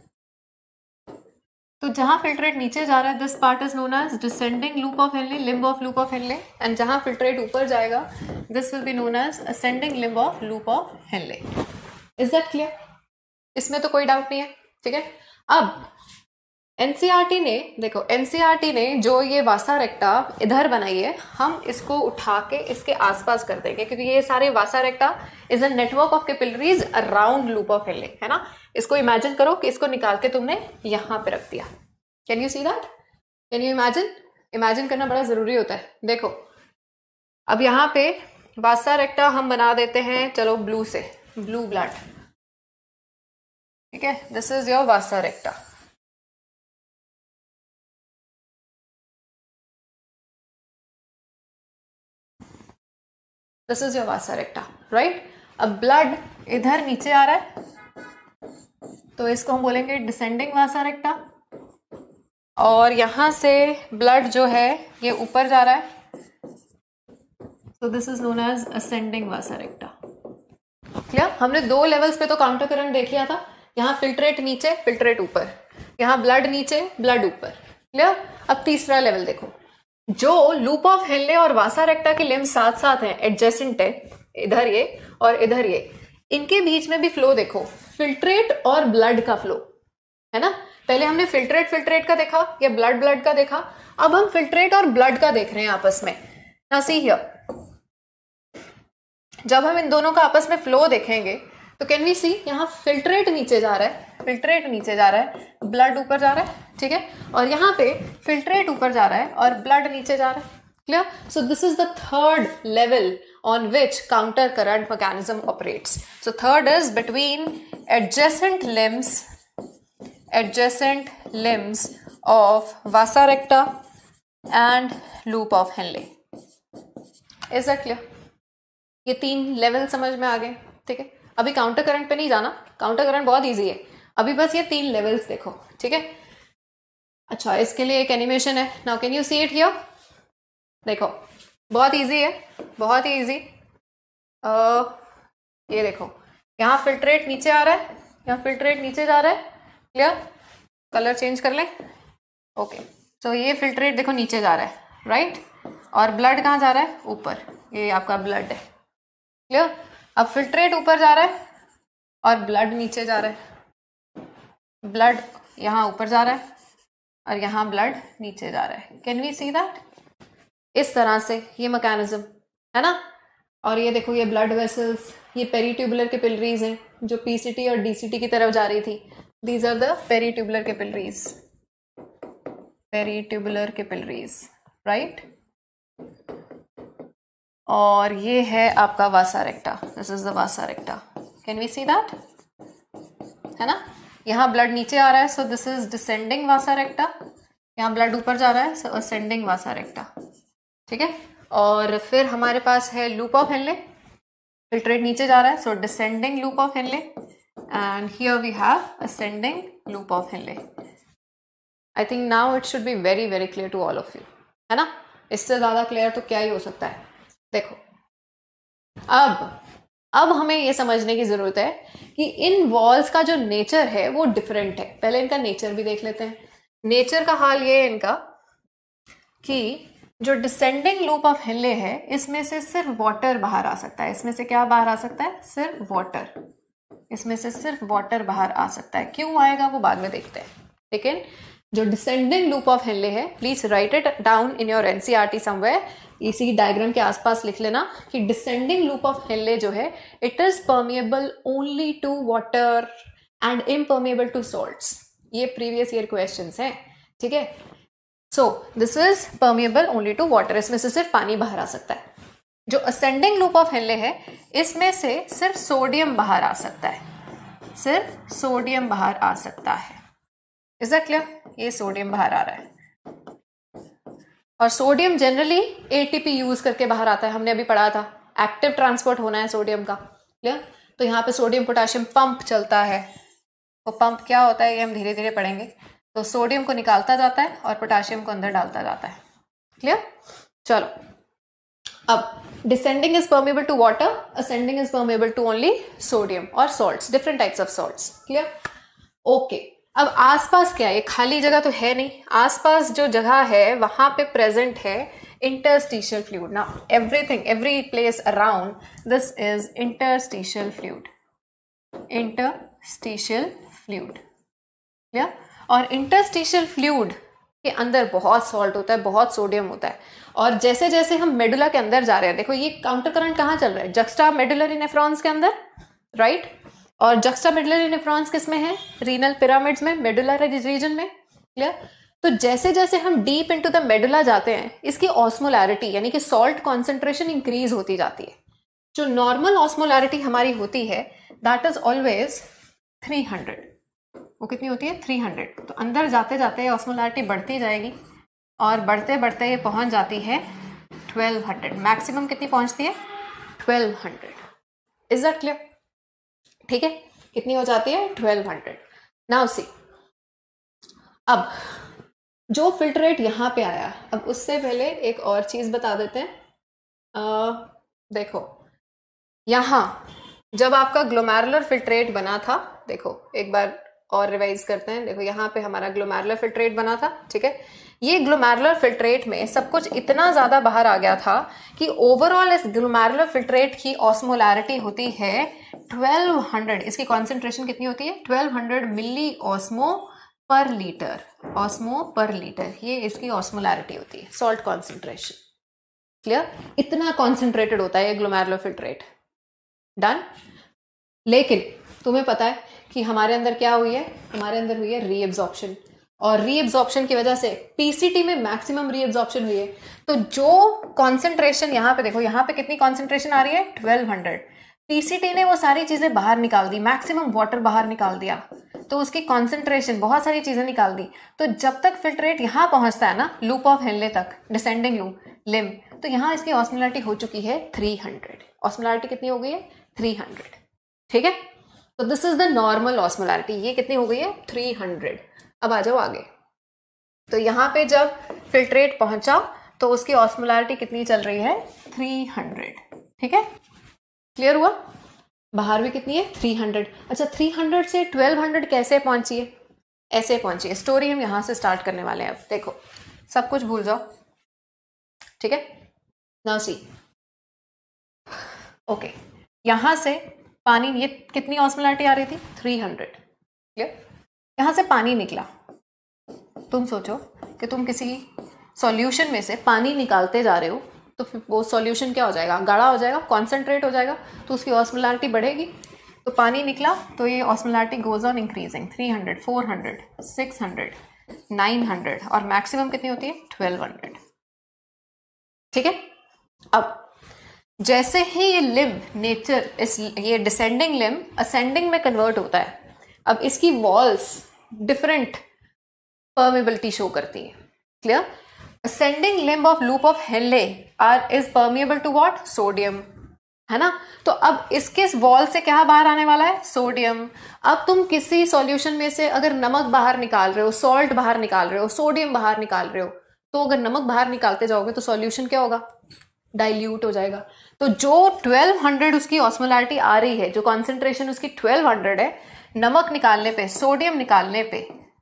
तो जहां फिल्ट्रेट नीचे जा रहा है this part is known as descending loop of Henle limb of loop of Henle and जहां फिल्ट्रेट ऊपर जाएगा this will be known as ascending limb of loop of Henle is that clear इसमें तो कोई डाउट नहीं है ठीक है अब एनसीईआरटी ने देखो एनसीईआरटी ने जो ये वासा रेक्टा इधर बनाई है हम इसको उठा के इसके आसपास कर देंगे क्योंकि ये सारे vasa recta is a network of capillaries around loop of हेलिंग है ना इसको इमेजिन करो कि इसको निकाल के तुमने यहाँ पे रख दिया can you see that can you imagine imagine करना बड़ा ज़रूरी होता है देखो अब यहाँ पे वासा रेक्टा हम बना देते हैं चलो ब्लू से ब्लू ब्लड ठीक है this is your vasa recta this is your vasa recta right अब ब्लड इधर नीचे आ रहा है तो इसको हम बोलेंगे डिसेंडिंग वासा रेक्टा और यहां से ब्लड जो है ये ऊपर जा रहा है so this is known as ascending vasa recta clear हमने दो लेवल्स पे तो काउंटर करंट देख लिया था यहां फिल्ट्रेट नीचे फिल्ट्रेट ऊपर यहां ब्लड नीचे ब्लड ऊपर क्लियर अब तीसरा लेवल देखो जो लूप ऑफ हेल्ले और वासा रेक्टा के लिम्स साथ साथ हैं एडजेसेंट है इधर ये और इधर ये इनके बीच में भी फ्लो देखो फिल्ट्रेट और ब्लड का फ्लो है ना पहले हमने फिल्ट्रेट फिल्ट्रेट का देखा या ब्लड ब्लड का देखा अब हम फिल्ट्रेट और ब्लड का देख रहे हैं आपस में ना सी हियर जब हम इन दोनों का आपस में फ्लो देखेंगे तो कैन वी सी यहाँ फिल्ट्रेट नीचे जा रहा है फिल्ट्रेट नीचे जा रहा है ब्लड ऊपर जा रहा है ठीक है और यहाँ पे फिल्ट्रेट ऊपर जा रहा है और ब्लड नीचे जा रहा है clear so this is the third level on which counter current mechanism operate so third is between adjacent limbs adjacent limbs of vasa recta and loop of Henle is a clear ये तीन level समझ में आ गए ठीक है अभी counter current पे नहीं जाना काउंटर करंट बहुत ईजी है अभी बस ये तीन लेवल्स देखो ठीक है अच्छा इसके लिए एक एनिमेशन है now can you see it here देखो बहुत ईजी है बहुत ही ईजी ये देखो यहाँ फिल्ट्रेट नीचे आ रहा है यहाँ फिल्ट्रेट नीचे जा रहा है क्लियर कलर चेंज कर लें ओके तो ये फिल्ट्रेट देखो नीचे जा रहा है राइट और ब्लड कहाँ जा रहा है ऊपर ये आपका ब्लड है क्लियर अब फिल्ट्रेट ऊपर जा रहा है और ब्लड नीचे जा रहा है ब्लड यहाँ ऊपर जा रहा है और यहाँ ब्लड नीचे जा रहा है कैन वी सी दैट इस तरह से ये मकैनिज्म है ना और ये देखो ये ब्लड वेसल्स ये पेरीट्यूबुलर के पिलरीज हैं जो पीसीटी और डीसीटी की तरफ जा रही थी दीज आर द पेरीट्यूबुलर के पिलरीज पेरीट्यूबुलर के पिलरीज राइट और ये है आपका vasa recta this is the vasa recta can we see that है ना यहाँ ब्लड नीचे आ रहा है so this is descending vasa recta यहाँ ब्लड ऊपर जा रहा है सो असेंडिंग वासा रेक्टा ठीक है और फिर हमारे पास है लूप ऑफ हेनले फिल्ट्रेट नीचे जा रहा है so descending loop of Henle and here we have ascending loop of Henle I think now it should be very very clear to all of you है ना इससे ज़्यादा क्लियर तो क्या ही हो सकता है देखो अब अब हमें यह समझने की ज़रूरत है कि इन वॉल्स का जो नेचर है वो डिफरेंट है पहले इनका नेचर भी देख लेते हैं नेचर का हाल ये है इनका कि जो डिसेंडिंग लूप ऑफ हिले है इसमें से सिर्फ वाटर बाहर आ सकता है इसमें से क्या बाहर आ सकता है सिर्फ वाटर इसमें से सिर्फ वाटर बाहर आ सकता है क्यों आएगा वो बाद में देखते हैं लेकिन जो डिसेंडिंग लूप ऑफ हेनले है please write it down in your NCERT somewhere इसी डायग्राम के आसपास लिख लेना कि डिसेंडिंग लूप ऑफ हेनले जो है it is permeable only to water and impermeable to salt ये प्रीवियस ईयर क्वेश्चन है ठीक है so this is permeable only to water इसमें से सिर्फ पानी बाहर आ सकता है जो असेंडिंग लूप ऑफ हेनले है इसमें से सिर्फ सोडियम बाहर आ सकता है सिर्फ सोडियम बाहर आ सकता है इज दैट क्लियर ये सोडियम बाहर आ रहा है और सोडियम जनरली एटीपी यूज करके बाहर आता है हमने अभी पढ़ा था एक्टिव ट्रांसपोर्ट होना है सोडियम का क्लियर तो यहाँ पे सोडियम पोटेशियम पंप चलता है वो तो पंप क्या होता है ये हम धीरे धीरे पढ़ेंगे तो सोडियम को निकालता जाता है और पोटेशियम को अंदर डालता जाता है क्लियर चलो अब descending is permeable to water ascending is permeable to only sodium or salts different types of salts clear okay अब आसपास क्या है खाली जगह तो है नहीं आसपास जो जगह है वहाँ पे प्रेजेंट है फ्लूड ना everything every place around this is interstitial fluid interstitial fluid clear और इंटरस्टिशियल फ्लूड के अंदर बहुत सॉल्ट होता है बहुत सोडियम होता है और जैसे जैसे हम मेडुला के अंदर जा रहे हैं देखो ये काउंटर करंट कहाँ चल रहा है जक्स्टा मेडुलर नेफ्रॉन्स के अंदर राइट right? और जक्स्टा मिडलरी नेफ्रॉन्स किस में है रीनल पिरामिड्स में मेडुलर रीजन में क्लियर तो जैसे जैसे हम डीप इनटू द मेडुला जाते हैं इसकी ऑस्मोलैरिटी यानी कि सॉल्ट कॉन्सेंट्रेशन इंक्रीज होती जाती है जो नॉर्मल ऑस्मोलैरिटी हमारी होती है दैट इज ऑलवेज 300 वो कितनी होती है 300 तो अंदर जाते जाते ऑस्मोलैरिटी बढ़ती जाएगी और बढ़ते बढ़ते ये पहुंच जाती है 1200 मैक्सिमम कितनी पहुंचती है 1200 इज दैट क्लियर ठीक है कितनी हो जाती है ट्वेल्व हंड्रेड नाउ सी अब जो फिल्टरेट रेट यहाँ पे आया अब उससे पहले एक और चीज़ बता देते हैं आ, देखो यहाँ जब आपका ग्लोमेरुलर फिल्ट्रेट बना था देखो एक बार और रिवाइज करते हैं देखो यहाँ पे हमारा ग्लोमेरुलर फिल्ट्रेट बना था ठीक है ये ग्लोमेरुलर फिल्ट्रेट में सब कुछ इतना ज़्यादा बाहर आ गया था कि ओवरऑल इस ग्लोमेरुलर फिल्ट्रेट की ऑस्मोलैरिटी होती है 1200 इसकी कॉन्सेंट्रेशन कितनी होती है 1200 milli osmo per litre osmo per litre ये इसकी ऑस्मोलैरिटी होती है सॉल्ट कॉन्सेंट्रेशन क्लियर इतना कॉन्सेंट्रेटेड होता है ये ग्लोमेरुलर फिल्ट्रेट डन लेकिन तुम्हें पता है कि हमारे अंदर क्या हुई है हमारे अंदर हुई है रीअब्जॉर्प्शन और रीअब्जॉर्प्शन की वजह से पीसीटी में मैक्सिमम रीअब्जॉर्प्शन हुई है तो जो कॉन्सेंट्रेशन यहाँ पे देखो यहाँ पे कितनी कॉन्सेंट्रेशन आ रही है ट्वेल्व हंड्रेड पीसीटी ने वो सारी चीज़ें बाहर निकाल दी मैक्सिमम वाटर बाहर निकाल दिया तो उसकी कॉन्सेंट्रेशन बहुत सारी चीज़ें निकाल दी तो जब तक फिल्ट्रेट यहाँ पहुंचता है ना लूप ऑफ हेनले तक डिसेंडिंग लूप लिम तो यहाँ इसकी ऑस्मिलिटी हो चुकी है थ्री हंड्रेड ऑस्मिलिटी कितनी हो गई है थ्री हंड्रेड ठीक है तो this is the normal osmolality ये कितनी हो गई है थ्री हंड्रेड अब आ जाओ आगे तो यहाँ पे जब फिल्ट्रेट पहुंचा तो उसकी ऑस्मोलारिटी कितनी चल रही है 300 ठीक है क्लियर हुआ बाहर भी कितनी है 300 अच्छा 300 से 1200 कैसे पहुंची है ऐसे पहुंची है स्टोरी हम यहाँ से स्टार्ट करने वाले हैं अब देखो सब कुछ भूल जाओ ठीक है नाउ सी ओके यहाँ से पानी ये कितनी ऑस्मोलारिटी आ रही थी 300 क्लियर यहाँ से पानी निकला तुम सोचो कि तुम किसी सॉल्यूशन में से पानी निकालते जा रहे हो तो वो सॉल्यूशन क्या हो जाएगा गाढ़ा हो जाएगा कॉन्सेंट्रेट हो जाएगा तो उसकी ऑस्मोलैरिटी बढ़ेगी तो पानी निकला तो ये ऑस्मोलैरिटी गोज ऑन इंक्रीजिंग 300, 400, 600, 900 और मैक्सिमम कितनी होती है 1200 ठीक है अब जैसे ही ये लिम्ब नेचर इस ये डिसेंडिंग लिम्ब असेंडिंग में कन्वर्ट होता है अब इसकी वॉल्स डिफरेंट परमेबिलिटी शो करती है clear ascending limb of loop of Henle are is permeable to what sodium है ना तो अब इसके वॉल से क्या बाहर आने वाला है सोडियम अब तुम किसी सॉल्यूशन में से अगर नमक बाहर निकाल रहे हो सॉल्ट बाहर निकाल रहे हो सोडियम बाहर निकाल रहे हो तो अगर नमक बाहर निकालते जाओगे तो सॉल्यूशन क्या होगा डाइल्यूट हो जाएगा तो जो 1200 उसकी ऑस्मोलैरिटी आ रही है जो कॉन्सेंट्रेशन उसकी 1200 है नमक निकालने पे सोडियम निकालने पे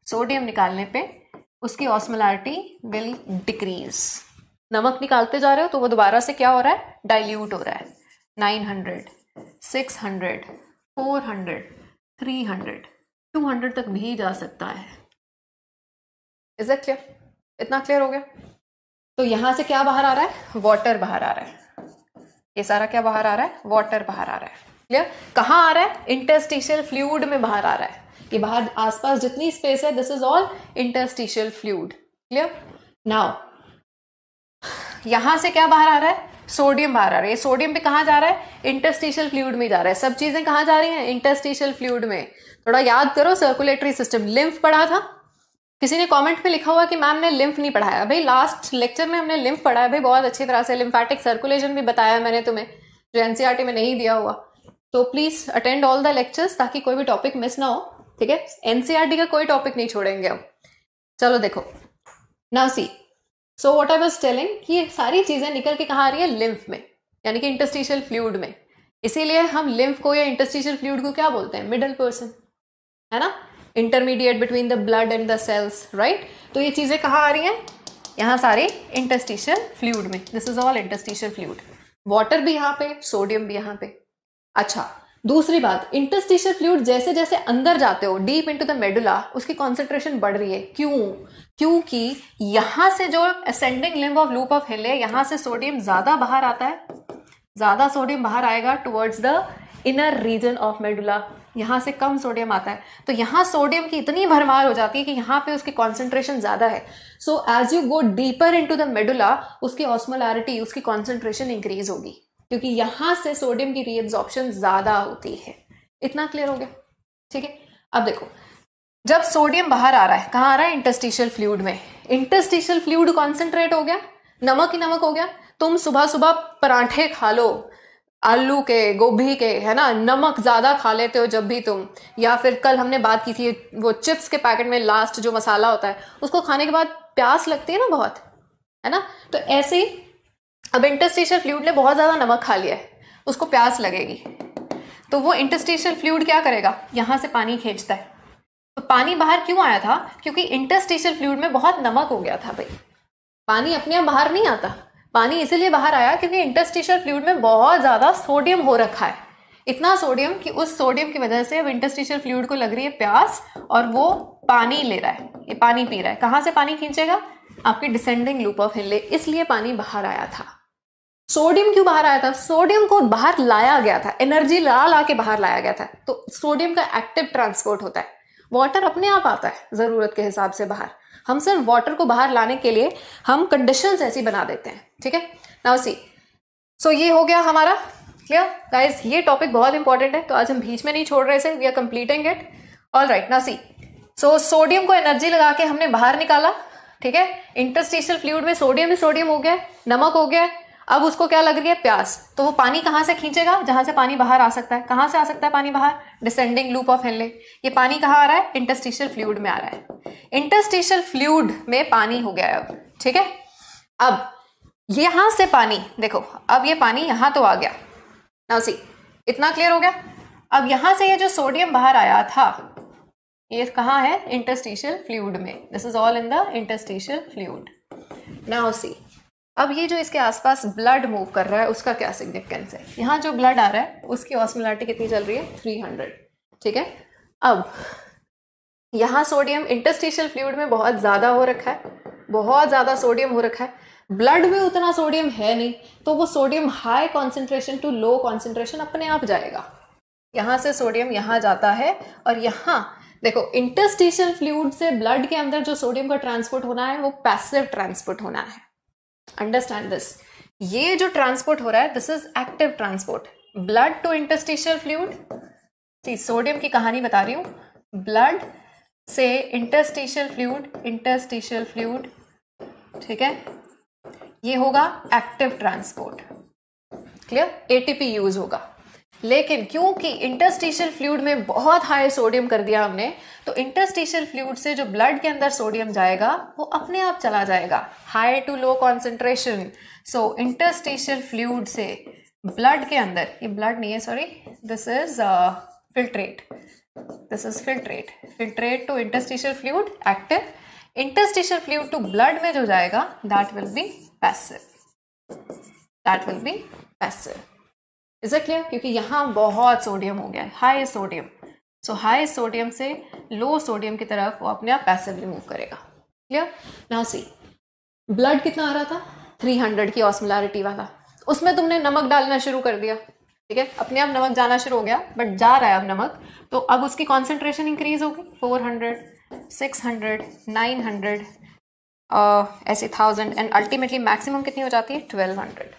सोडियम निकालने पे उसकी ऑस्मोलैरिटी विल डिक्रीज नमक निकालते जा रहे हो तो वो दोबारा से क्या हो रहा है डाइल्यूट हो रहा है nine hundred six hundred four hundred three hundred two hundred तक भी जा सकता है इज इट क्लियर इतना क्लियर हो गया तो यहां से क्या बाहर आ रहा है वाटर बाहर आ रहा है ये सारा क्या बाहर आ रहा है वाटर बाहर आ रहा है क्लियर कहाँ आ रहा है इंटरस्टिशियल फ्लूड में बाहर आ रहा है ये बाहर आसपास जितनी स्पेस है this is all interstitial fluid clear now यहां से क्या बाहर आ रहा है सोडियम बाहर आ रहा है सोडियम पे कहा जा रहा है इंटरस्टिशियल फ्लूड में जा रहा है सब चीजें कहां जा रही हैं इंटरस्टिशियल फ्लूड में थोड़ा याद करो सर्कुलेटरी सिस्टम लिम्फ पढ़ा था किसी ने कमेंट में लिखा हुआ कि मैम ने लिम्फ नहीं पढ़ाया भाई लास्ट लेक्चर में हमने लिम्फ पढ़ाया भाई बहुत अच्छी तरह से लिम्फेटिक सर्कुलेशन भी बताया मैंने तुम्हें जो एनसीआरटी e में नहीं दिया हुआ तो please attend all the lectures ताकि कोई भी टॉपिक मिस ना हो ठीक है एनसीआरटी e का कोई टॉपिक नहीं छोड़ेंगे हम चलो देखो now see so what I was telling कि ये सारी चीजें निकल के कहाँ आ रही है लिम्फ में यानी कि इंटरस्टिशियल फ्लूड में इसीलिए हम लिम्फ को या इंटस्टिशियल फ्लूड को क्या बोलते हैं मिडल पर्सन है ना intermediate between the blood and the cells right तो ये चीजें कहाँ आ रही हैं यहाँ सारे इंटरस्टिशियल फ्लूड में this is all interstitial fluid water भी यहाँ पे सोडियम भी यहाँ पे अच्छा दूसरी बात इंटरस्टिशियल फ्लूड जैसे जैसे अंदर जाते हो डीप इनटू द मेडुला उसकी कॉन्सेंट्रेशन बढ़ रही है क्यों क्योंकि यहां से जो ascending limb of loop of Henle है यहां से सोडियम ज़्यादा बाहर आता है ज़्यादा सोडियम बाहर आएगा towards the inner region of medulla यहां से कम सोडियम आता है तो यहां सोडियम की इतनी भरमार हो जाती है कि यहां पे उसकी कॉन्सेंट्रेशन ज़्यादा है so as you go deeper into the medulla उसकी ऑस्मोलैरिटी उसकी कॉन्सेंट्रेशन इंक्रीज होगी क्योंकि यहां से सोडियम की रीअब्जॉर्प्शन ज़्यादा होती है इतना क्लियर हो गया ठीक है अब देखो जब सोडियम बाहर आ रहा है कहां आ रहा है इंटरस्टिशियल फ्लूड में इंटरस्टिशियल फ्लूड कॉन्सेंट्रेट हो गया नमक ही नमक हो गया तुम सुबह सुबह पराठे खा लो आलू के गोभी के है ना नमक ज़्यादा खा लेते हो जब भी तुम या फिर कल हमने बात की थी वो चिप्स के पैकेट में लास्ट जो मसाला होता है उसको खाने के बाद प्यास लगती है ना बहुत है ना तो ऐसे ही अब इंटरस्टिशियल फ्लूड ने बहुत ज़्यादा नमक खा लिया है उसको प्यास लगेगी तो वो इंटरस्टिशियल फ्लूड क्या करेगा यहाँ से पानी खींचता है तो पानी बाहर क्यों आया था क्योंकि इंटरस्टिशियल फ्लूड में बहुत नमक हो गया था भाई पानी अपने आप बाहर नहीं आता पानी इसीलिए बाहर आया क्योंकि इंटरस्टिशियल फ्लूड में बहुत ज़्यादा सोडियम हो रखा है इतना सोडियम कि उस सोडियम की वजह से अब इंटरस्टिशियल फ्लूड को लग रही है प्यास और वो पानी ले रहा है ये पानी पी रहा है कहाँ से पानी खींचेगा आपकी डिसेंडिंग लूप ऑफ हिले इसलिए पानी बाहर आया था सोडियम क्यों बाहर आया था सोडियम को बाहर लाया गया था एनर्जी ला ला के बाहर लाया गया था तो सोडियम का एक्टिव ट्रांसपोर्ट होता है वाटर अपने आप आता है ज़रूरत के हिसाब से बाहर हम सिर्फ वाटर को बाहर लाने के लिए हम कंडीशन ऐसी बना देते हैं ठीक है नाउ सी सो ये हो गया हमारा क्लियर गाइज ये टॉपिक बहुत इंपॉर्टेंट है तो आज हम बीच में नहीं छोड़ रहे थे we are completing it all right ना सी सो सोडियम को एनर्जी लगा के हमने बाहर निकाला ठीक है इंटरस्टिशियल फ्लूड में सोडियम ही सोडियम हो गया नमक हो गया अब उसको क्या लग रही है प्यास तो वो पानी कहाँ से खींचेगा जहाँ से पानी बाहर आ सकता है कहाँ से आ सकता है पानी बाहर डिसेंडिंग लूप ऑफ हेनले ये पानी कहाँ आ रहा है इंटरस्टिशियल फ्लूड में आ रहा है इंटस्टिशियल फ्लूड में पानी हो गया है अब ठीक है अब यहाँ से पानी देखो अब ये पानी यहाँ तो आ गया नाउ सी इतना क्लियर हो गया अब यहाँ से ये जो सोडियम बाहर आया था ये कहाँ है इंटरस्टिशियल फ्लूड में this is all in the interstitial fluid now see अब ये जो इसके आसपास ब्लड मूव कर रहा है उसका क्या सिग्निफिकेंस है यहाँ जो ब्लड आ रहा है उसकी ऑस्मोलैरिटी कितनी चल रही है थ्री हंड्रेड ठीक है अब यहाँ सोडियम इंटरस्टिशियल फ्लूड में बहुत ज़्यादा हो रखा है बहुत ज़्यादा सोडियम हो रखा है ब्लड में उतना सोडियम है नहीं तो वो sodium high concentration to low concentration अपने आप जाएगा यहाँ से सोडियम यहाँ जाता है और यहाँ देखो इंटरस्टिशियल फ्लूड से ब्लड के अंदर जो सोडियम का ट्रांसपोर्ट होना है वो पैसिव ट्रांसपोर्ट होना है अंडरस्टैंड दिस ये जो ट्रांसपोर्ट हो रहा है this is active transport blood to interstitial fluid see sodium की कहानी बता रही हूँ ब्लड से इंटरस्टिशियल फ्लूड इंटरस्टिशियल फ्लूड ठीक है ये होगा active transport clear ATP use होगा लेकिन क्योंकि इंटरस्टिशियल फ्लूड में बहुत हाई सोडियम कर दिया हमने तो इंटरस्टिशियल फ्लूड से जो ब्लड के अंदर सोडियम जाएगा वो अपने आप चला जाएगा high to low concentration so interstitial fluid से ब्लड के अंदर ये ब्लड नहीं है sorry this is filtrate this is filtrate filtrate to interstitial fluid active interstitial fluid to blood में जो जाएगा that will be passive that will be passive is it clear क्योंकि यहाँ बहुत सोडियम हो गया है high sodium so high sodium से लो सोडियम की तरफ वो अपने आप पैसिवली मूव करेगा क्लियर नाउ सी ब्लड कितना आ रहा था 300 की ऑस्मोलैरिटी वाला उसमें तुमने नमक डालना शुरू कर दिया ठीक है अपने आप नमक जाना शुरू हो गया बट जा रहा है अब नमक तो अब उसकी कॉन्सेंट्रेशन इंक्रीज होगी four hundred six hundred nine hundred ऐसे थाउजेंड एंड अल्टीमेटली मैक्सिमम कितनी हो जाती है ट्वेल्व हंड्रेड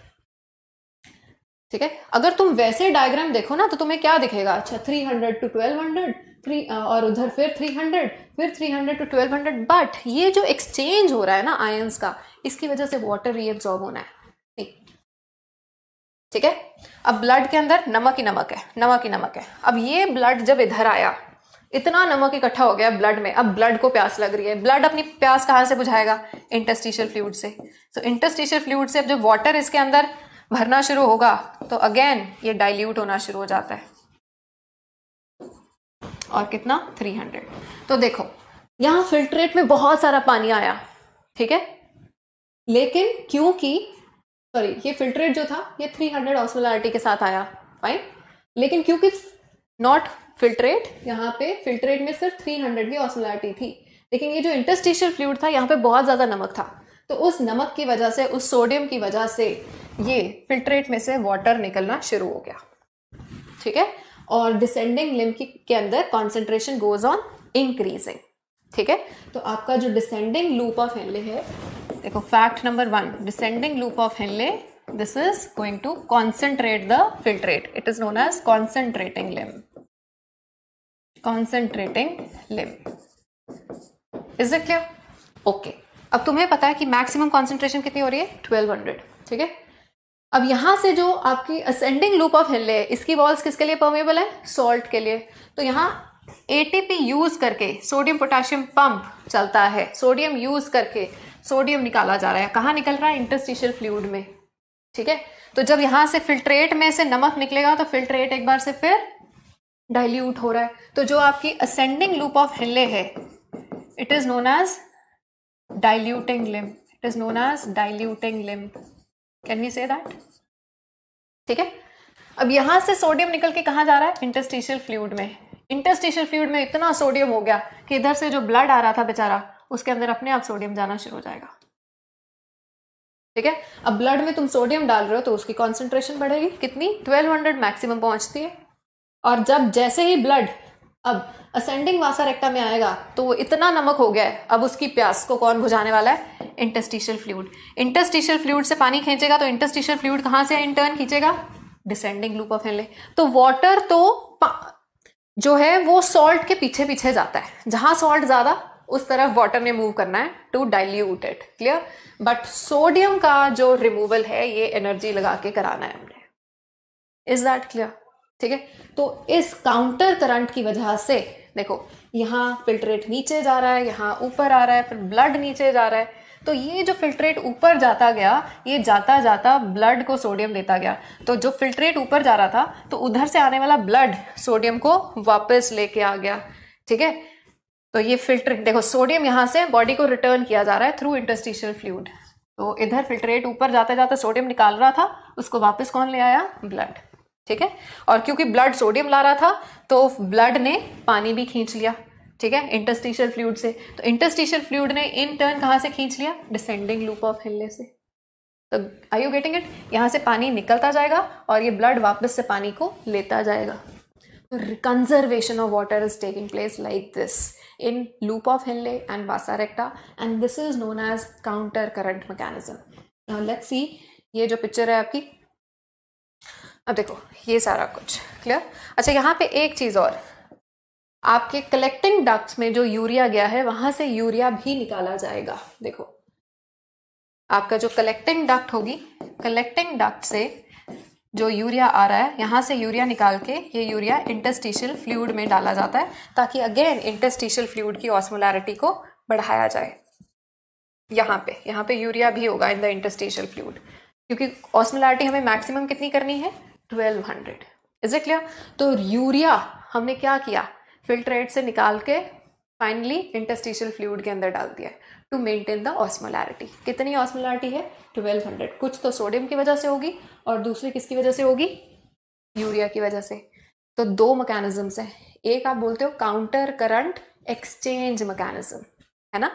ठीक है अगर तुम वैसे डायग्राम देखो ना तो तुम्हें क्या दिखेगा अच्छा three hundred two twelve hundred three और उधर फिर थ्री हंड्रेड फिर three hundred two twelve hundred but ये जो एक्सचेंज हो रहा है ना आयंस का इसकी वजह से वाटर रीअब्जॉर्ब होना है ठीक है अब ब्लड के अंदर नमक ही नमक है नमक ही नमक है अब ये ब्लड जब इधर आया इतना नमक इकट्ठा हो गया ब्लड में अब ब्लड को प्यास लग रही है ब्लड अपनी प्यास कहाँ से बुझाएगा इंटस्टिशियल फ्लूड से सो इंटस्टिशियल फ्लूड से अब जो वाटर इसके अंदर भरना शुरू होगा तो अगेन ये डाइल्यूट होना शुरू हो जाता है और कितना 300 तो देखो यहां फिल्ट्रेट में बहुत सारा पानी आया ठीक है लेकिन क्योंकि सॉरी ये फिल्ट्रेट जो था ये 300 हंड्रेड ऑस्मोलरिटी के साथ आया फाइन लेकिन क्योंकि नॉट फिल्ट्रेट यहाँ पे फिल्ट्रेट में सिर्फ 300 हंड्रेड की ऑस्मोलरिटी थी लेकिन ये जो इंटरस्टिशियल फ्लूड था यहाँ पे बहुत ज़्यादा नमक था तो उस नमक की वजह से उस सोडियम की वजह से ये फिल्ट्रेट में से वाटर निकलना शुरू हो गया ठीक है और डिसेंडिंग लिम्ब के अंदर कॉन्सेंट्रेशन गोज ऑन इंक्रीजिंग ठीक है तो आपका जो डिसेंडिंग लूप ऑफ हेनले है देखो fact number one descending loop of Henle this is going to concentrate the filtrate it is known as concentrating limb concentrating limb is it clear okay अब तुम्हें पता है कि मैक्सिमम कॉन्सेंट्रेशन कितनी हो रही है ट्वेल्व हंड्रेड ठीक है अब यहां से जो आपकी असेंडिंग लूप ऑफ हिल है इसकी वॉल्स किसके लिए परमेबल है सॉल्ट के लिए तो यहाँ एटीपी यूज़ करके सोडियम पोटाशियम पंप चलता है सोडियम यूज़ करके सोडियम निकाला जा रहा है कहाँ निकल रहा है इंटरस्टिशियल फ्लूड में ठीक है तो जब यहां से फिल्ट्रेट में से नमक निकलेगा तो फिल्ट्रेट एक बार से फिर डाइल्यूट हो रहा है तो जो आपकी असेंडिंग लूप ऑफ हिले है it is known as diluting limb it is known as diluting limb can we say that ठीक है अब यहां से सोडियम निकल के कहा जा रहा है इंटरस्टिशियल फ्लूड में इंटरस्टिशियल फ्लूड में इतना सोडियम हो गया कि इधर से जो ब्लड आ रहा था बेचारा उसके अंदर अपने आप सोडियम जाना शुरू हो जाएगा ठीक है अब ब्लड में तुम सोडियम डाल रहे हो तो उसकी कॉन्सेंट्रेशन बढ़ेगी कितनी 1200 मैक्सिमम पहुंचती है और जब जैसे ही ब्लड अब असेंडिंग वासा रेक्टा में आएगा तो वो इतना नमक हो गया है अब उसकी प्यास को कौन बुझाने वाला है इंटस्टिशियल फ्लूड इंटस्टिशियल फ्लूड से पानी खींचेगा तो इंटस्टिशियल फ्लूड कहाँ से इंटर्न खींचेगा डिसेंडिंग लूप ऑफ हेनले तो वाटर तो जो है वो सॉल्ट के पीछे पीछे जाता है जहां सॉल्ट ज़्यादा उस तरफ वाटर ने मूव करना है to dilute it clear but sodium का जो रिमूवल है ये एनर्जी लगा के कराना है हमने इज दैट क्लियर ठीक है तो इस काउंटर करंट की वजह से देखो यहाँ फिल्ट्रेट नीचे जा रहा है यहाँ ऊपर आ रहा है फिर ब्लड नीचे जा रहा है तो ये जो फिल्ट्रेट ऊपर जाता गया ये जाता जाता ब्लड को सोडियम देता गया तो जो फिल्ट्रेट ऊपर जा रहा था तो उधर से आने वाला ब्लड सोडियम को वापस लेके आ गया ठीक है तो ये फिल्ट्रेट देखो सोडियम यहाँ से बॉडी को रिटर्न किया जा रहा है थ्रू इंटस्टिशियल फ्लूड तो इधर फिल्ट्रेट ऊपर जाते जाते सोडियम निकाल रहा था उसको वापस कौन ले आया ब्लड ठीक है और क्योंकि ब्लड सोडियम ला रहा था तो ब्लड ने पानी भी खींच लिया ठीक है इंटरस्टिशियल फ्लूड से तो इंटरस्टिशियल फ्लूड ने इन टर्न कहाँ से खींच लिया डिसेंडिंग लूप ऑफ हिलने से तो आई यू गेटिंग इट यहाँ से पानी निकलता जाएगा और ये ब्लड वापस से पानी को लेता जाएगा तो conservation of water is taking place like this in loop of Henle and vasa recta and this is known as counter current mechanism let's see ये जो पिक्चर है आपकी अब देखो ये सारा कुछ क्लियर अच्छा यहाँ पे एक चीज़ और आपके कलेक्टिंग डक्ट्स में जो यूरिया गया है वहां से यूरिया भी निकाला जाएगा देखो आपका जो कलेक्टिंग डक्ट होगी कलेक्टिंग डक्ट से जो यूरिया आ रहा है यहां से यूरिया निकाल के ये यूरिया इंटस्टिशियल फ्लूड में डाला जाता है ताकि अगेन इंटस्टिशियल फ्लूड की ऑस्मोलैरिटी को बढ़ाया जाए यहां पे यहां पे यूरिया भी होगा इन द इंटस्टिशियल फ्लूड क्योंकि ऑस्मोलैरिटी हमें मैक्सिमम कितनी करनी है twelve hundred is it clear तो यूरिया हमने क्या किया फिल्ट्रेट से निकाल के फाइनली इंटस्टिशियल फ्लूड के अंदर डाल दिया टू मेंटेन द ऑस्मोलैरिटी कितनी ऑस्मोलैरिटी है ट्वेल्व हंड्रेड कुछ तो सोडियम की वजह से होगी और दूसरी किसकी वजह से होगी यूरिया की वजह से तो दो मकैनिज़म्स हैं एक आप बोलते हो काउंटर करंट एक्सचेंज मकैनिज़म है ना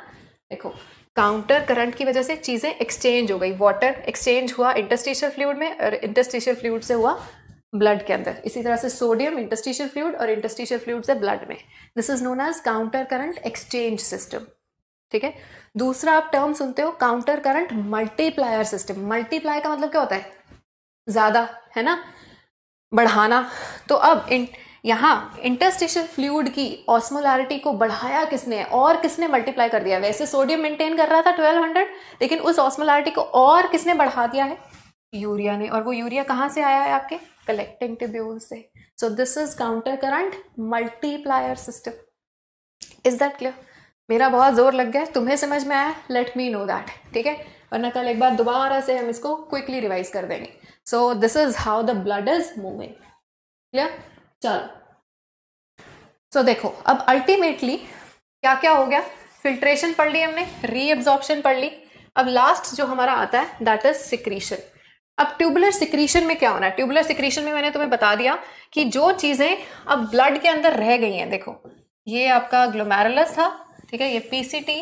देखो काउंटर करंट की वजह से चीज़ें एक्सचेंज हो गई वाटर एक्सचेंज हुआ इंटरस्टिशियल फ्लूड में और इंटरस्टिशियल फ्लूड से हुआ ब्लड के अंदर इसी तरह से सोडियम इंटरस्टिशियल फ्लूड और इंटरस्टिशियल फ्लूड से ब्लड में this is known as counter current exchange system ठीक है दूसरा आप टर्म सुनते हो counter current multiplier system multiply का मतलब क्या होता है ज़्यादा है ना बढ़ाना तो अब इन यहाँ इंटरस्टिशियल फ्लूड की ऑस्मोलारिटी को बढ़ाया किसने और किसने मल्टीप्लाई कर दिया वैसे सोडियम मेंटेन कर रहा था 1200 लेकिन उस ऑस्मोलारिटी को और किसने बढ़ा दिया है यूरिया ने और वो यूरिया कहाँ से आया है आपके कलेक्टिंग टिब्यूल से so this is counter current multiplier system is that clear मेरा बहुत जोर लग गया तुम्हें समझ में आया लेट मी नो दैट ठीक है वरना कल एक बार दोबारा से हम इसको क्विकली रिवाइज कर देंगे so this is how the blood is moving clear चलो सो so, देखो अब अल्टीमेटली क्या क्या हो गया फिल्ट्रेशन पढ़ ली हमने रीअब्जॉर्प्शन पढ़ ली अब लास्ट जो हमारा आता है दैट इज सिक्रीशन अब ट्यूबुलर सिक्रीशन में क्या हो रहा है ट्यूबुलर सिक्रीशन में मैंने तुम्हें बता दिया कि जो चीज़ें अब ब्लड के अंदर रह गई हैं देखो ये आपका ग्लोमेरुलस था ठीक है ये पीसीटी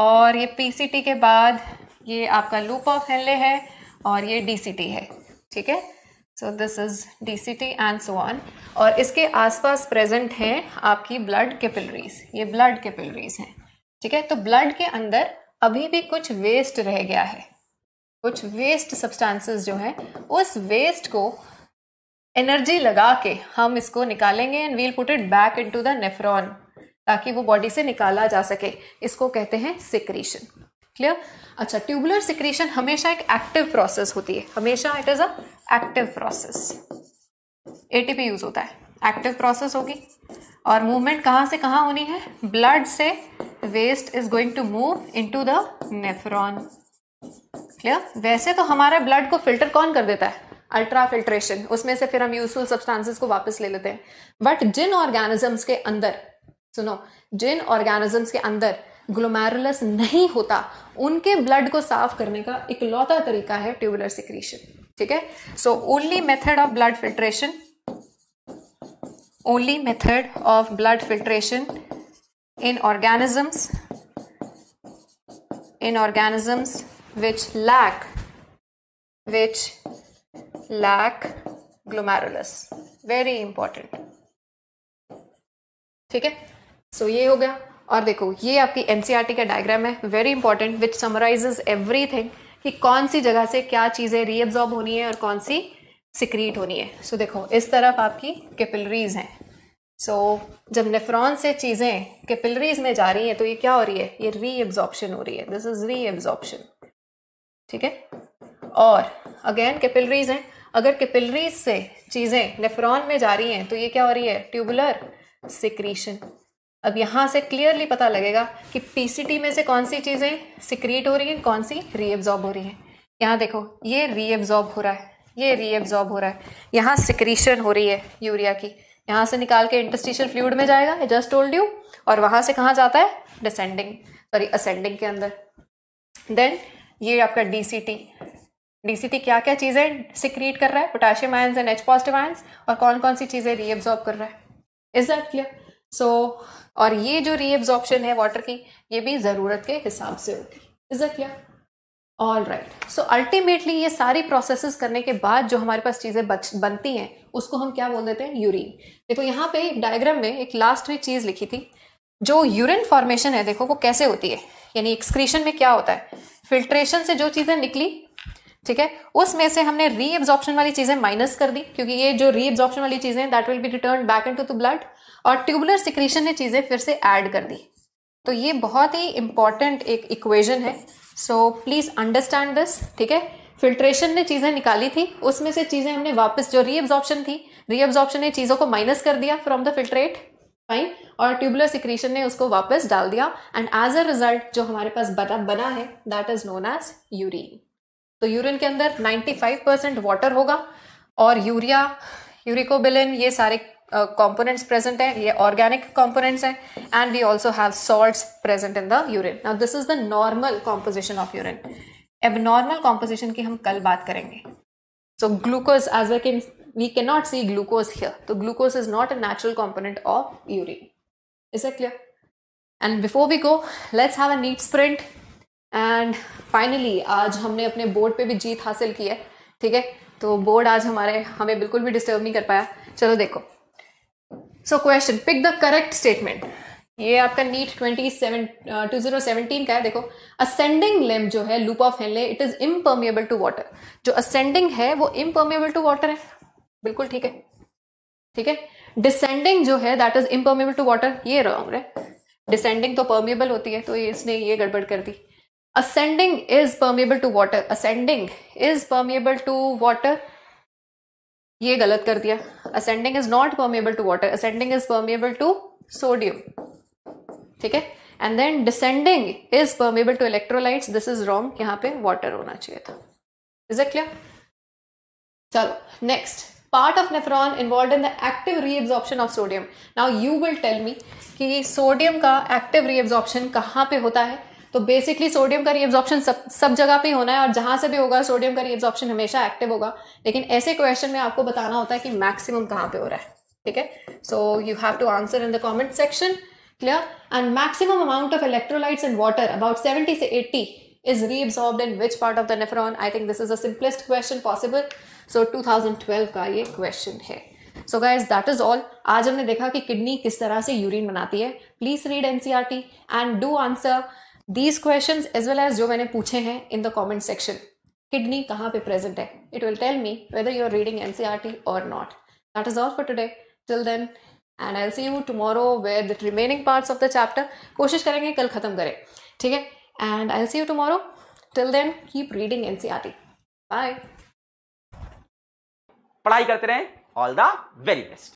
और ये पीसीटी के बाद ये आपका लूप ऑफ हेनले है और ये डीसीटी है ठीक है so this is D C T and so on और इसके आसपास प्रेजेंट हैं आपकी ब्लड कैपिलरीज ये ब्लड कैपिलरीज हैं ठीक है तो ब्लड के अंदर अभी भी कुछ वेस्ट रह गया है कुछ वेस्ट सब्सटेंसेस जो हैं उस वेस्ट को एनर्जी लगा के हम इसको निकालेंगे and we'll put it back into the nephron ताकि वो बॉडी से निकाला जा सके इसको कहते हैं सिक्रीशन क्लियर अच्छा ट्यूबुलर सिक्रेशन हमेशा एक एक्टिव प्रोसेस होती है हमेशा it is a active process ATP use होता है एक्टिव प्रोसेस होगी और मूवमेंट कहाँ से कहाँ होनी है ब्लड से waste is going to move into the nephron clear वैसे तो हमारा ब्लड को फिल्टर कौन कर देता है अल्ट्रा फिल्ट्रेशन उसमें से फिर हम यूजफुल सब्सटेंसेस को वापस ले लेते हैं बट जिन ऑर्गेनिजम्स के अंदर सुनो जिन ऑर्गेनिजम्स के अंदर ग्लोमेरुलस नहीं होता उनके ब्लड को साफ करने का इकलौता तरीका है ट्यूबुलर सिक्रीशन ठीक है so only method of blood filtration only method of blood filtration in organisms in organisms which lack which lack glomerulus very important ठीक है सो ये हो गया और देखो ये आपकी एन का डायग्राम है very important which summarises every कि कौन सी जगह से क्या चीज़ें रीअब्जॉर्ब होनी है और कौन सी सिक्रीट होनी है सो so, देखो इस तरफ आपकी कैपिलरीज हैं सो so, जब नेफ्रॉन से चीज़ें कैपिलरीज में जा रही हैं तो ये क्या हो रही है ये रीअब्जॉर्प्शन हो रही है दिस इज़ रीअब्जॉर्प्शन ठीक है और अगेन कैपिलरीज हैं अगर कैपिलरीज से चीज़ें नेफ्रॉन में जा रही हैं तो ये क्या हो रही है ट्यूबुलर सिक्रीशन अब यहाँ से क्लियरली पता लगेगा कि पीसीटी में से कौन सी चीज़ें सिक्रीट हो रही हैं कौन सी रीएब्जॉर्ब हो रही हैं यहाँ देखो ये रीएब्जॉर्ब हो रहा है ये रीएब्जॉर्ब हो रहा है यहाँ सिक्रीशन हो रही है यूरिया की यहाँ से निकाल के इंटस्टिशियल फ्लूड में जाएगा आई जस्ट टोल्ड यू और वहाँ से कहाँ जाता है डिसेंडिंग सॉरी असेंडिंग के अंदर देन ये आपका DCT DCT D C T क्या क्या चीज़ें सिक्रीट कर रहा है potassium ions and H positive ions और कौन कौन सी चीज़ें रीअब्जॉर्ब कर रहा है इज दैट क्लियर सो और ये जो रीअब्जॉर्प्शन है वाटर की ये भी ज़रूरत के हिसाब से होती है अ क्या ऑल राइट सो अल्टीमेटली ये सारी प्रोसेस करने के बाद जो हमारे पास चीज़ें बनती हैं उसको हम क्या बोल देते हैं यूरिन देखो यहाँ पे डायग्राम में एक लास्ट में चीज़ लिखी थी जो यूरिन फॉर्मेशन है देखो वो कैसे होती है यानी एक्सक्रीशन में क्या होता है फिल्ट्रेशन से जो चीज़ें निकली ठीक है उसमें से हमने रीअब्जॉर्प्शन वाली चीज़ें माइनस कर दी क्योंकि ये जो रीअब्जॉर्प्शन वाली चीज़ें that will be return back into the blood और ट्यूबुलर सिक्रीशन ने चीज़ें फिर से ऐड कर दी तो ये बहुत ही इम्पॉर्टेंट एक इक्वेजन है सो प्लीज़ अंडरस्टैंड दिस ठीक है फिल्ट्रेशन ने चीज़ें निकाली थी उसमें से चीज़ें हमने वापस जो रीअब्जॉर्प्शन थी रीअब्जॉर्प्शन ने चीज़ों को माइनस कर दिया फ्रॉम द फिल्ट्रेट फाइन और ट्यूबुलर सिक्रीशन ने उसको वापस डाल दिया एंड एज अ रिजल्ट जो हमारे पास बना बना है that is known as urine तो यूरिन के अंदर 95 परसेंट वाटर होगा और यूरिया यूरिकोबिलिन ये सारे कॉम्पोनेंट्स प्रेजेंट है ये ऑर्गेनिक कॉम्पोनेंट्स है and we also have salt present in the urine now this is the normal composition of urine abnormal composition की हम कल बात करेंगे so glucose as we can we can not see glucose here तो glucose is not a natural component of urine is it clear and before we go let's have a NEET sprint and finally आज हमने अपने board पर भी जीत हासिल की है ठीक है तो बोर्ड आज हमारे हमें बिल्कुल भी डिस्टर्ब नहीं कर पाया चलो देखो so question pick the correct statement ये आपका NEET twenty two zero seventeen का है देखो असेंडिंग लेम जो है loop of Henle it is impermeable to water जो असेंडिंग है वो इम्परमेबल टू वाटर है बिल्कुल ठीक है ठीक है डिसेंडिंग जो है that is impermeable to water ये रॉन्ग है डिसेंडिंग तो परमिएबल होती है तो ये इसने ये गड़बड़ कर दी ascending is permeable to water ascending is permeable to water ये गलत कर दिया ascending is not permeable to water ascending is permeable to sodium ठीक है and then descending is permeable to electrolytes this is wrong यहां पे water होना चाहिए था इज इट क्लियर चलो next part of nephron involve in the active reabsorption of sodium now you will tell me कि sodium का active reabsorption कहां पे होता है तो बेसिकली सोडियम का रीएब्जॉर्प्शन सब सब जगह पे होना है और जहां से भी होगा सोडियम का रीएब्जॉर्प्शन हमेशा एक्टिव होगा लेकिन ऐसे क्वेश्चन में आपको बताना होता है कि मैक्सिमम कहाँ पे हो रहा है ठीक है so you have to answer in the comment section clear and maximum amount of electrolytes about seventy से 70 to 80 is reabsorbed in which part of the nephron i think this is question possible so two thousand twelve का ये question है so guys that is all आज हमने देखा कि kidney किस तरह से यूरिन बनाती है please read NCERT and do answer these question as well as जो मैंने पूछे हैं in the comment section kidney कहाँ पे प्रेजेंट है it will tell me whether you are reading N C are T और not that is all for today till then and I see you tomorrow with remaining parts of the chapter कोशिश करेंगे कल ख़त्म करें ठीक है and I see you tomorrow till then keep reading N C are R T bye करते रहें all the very best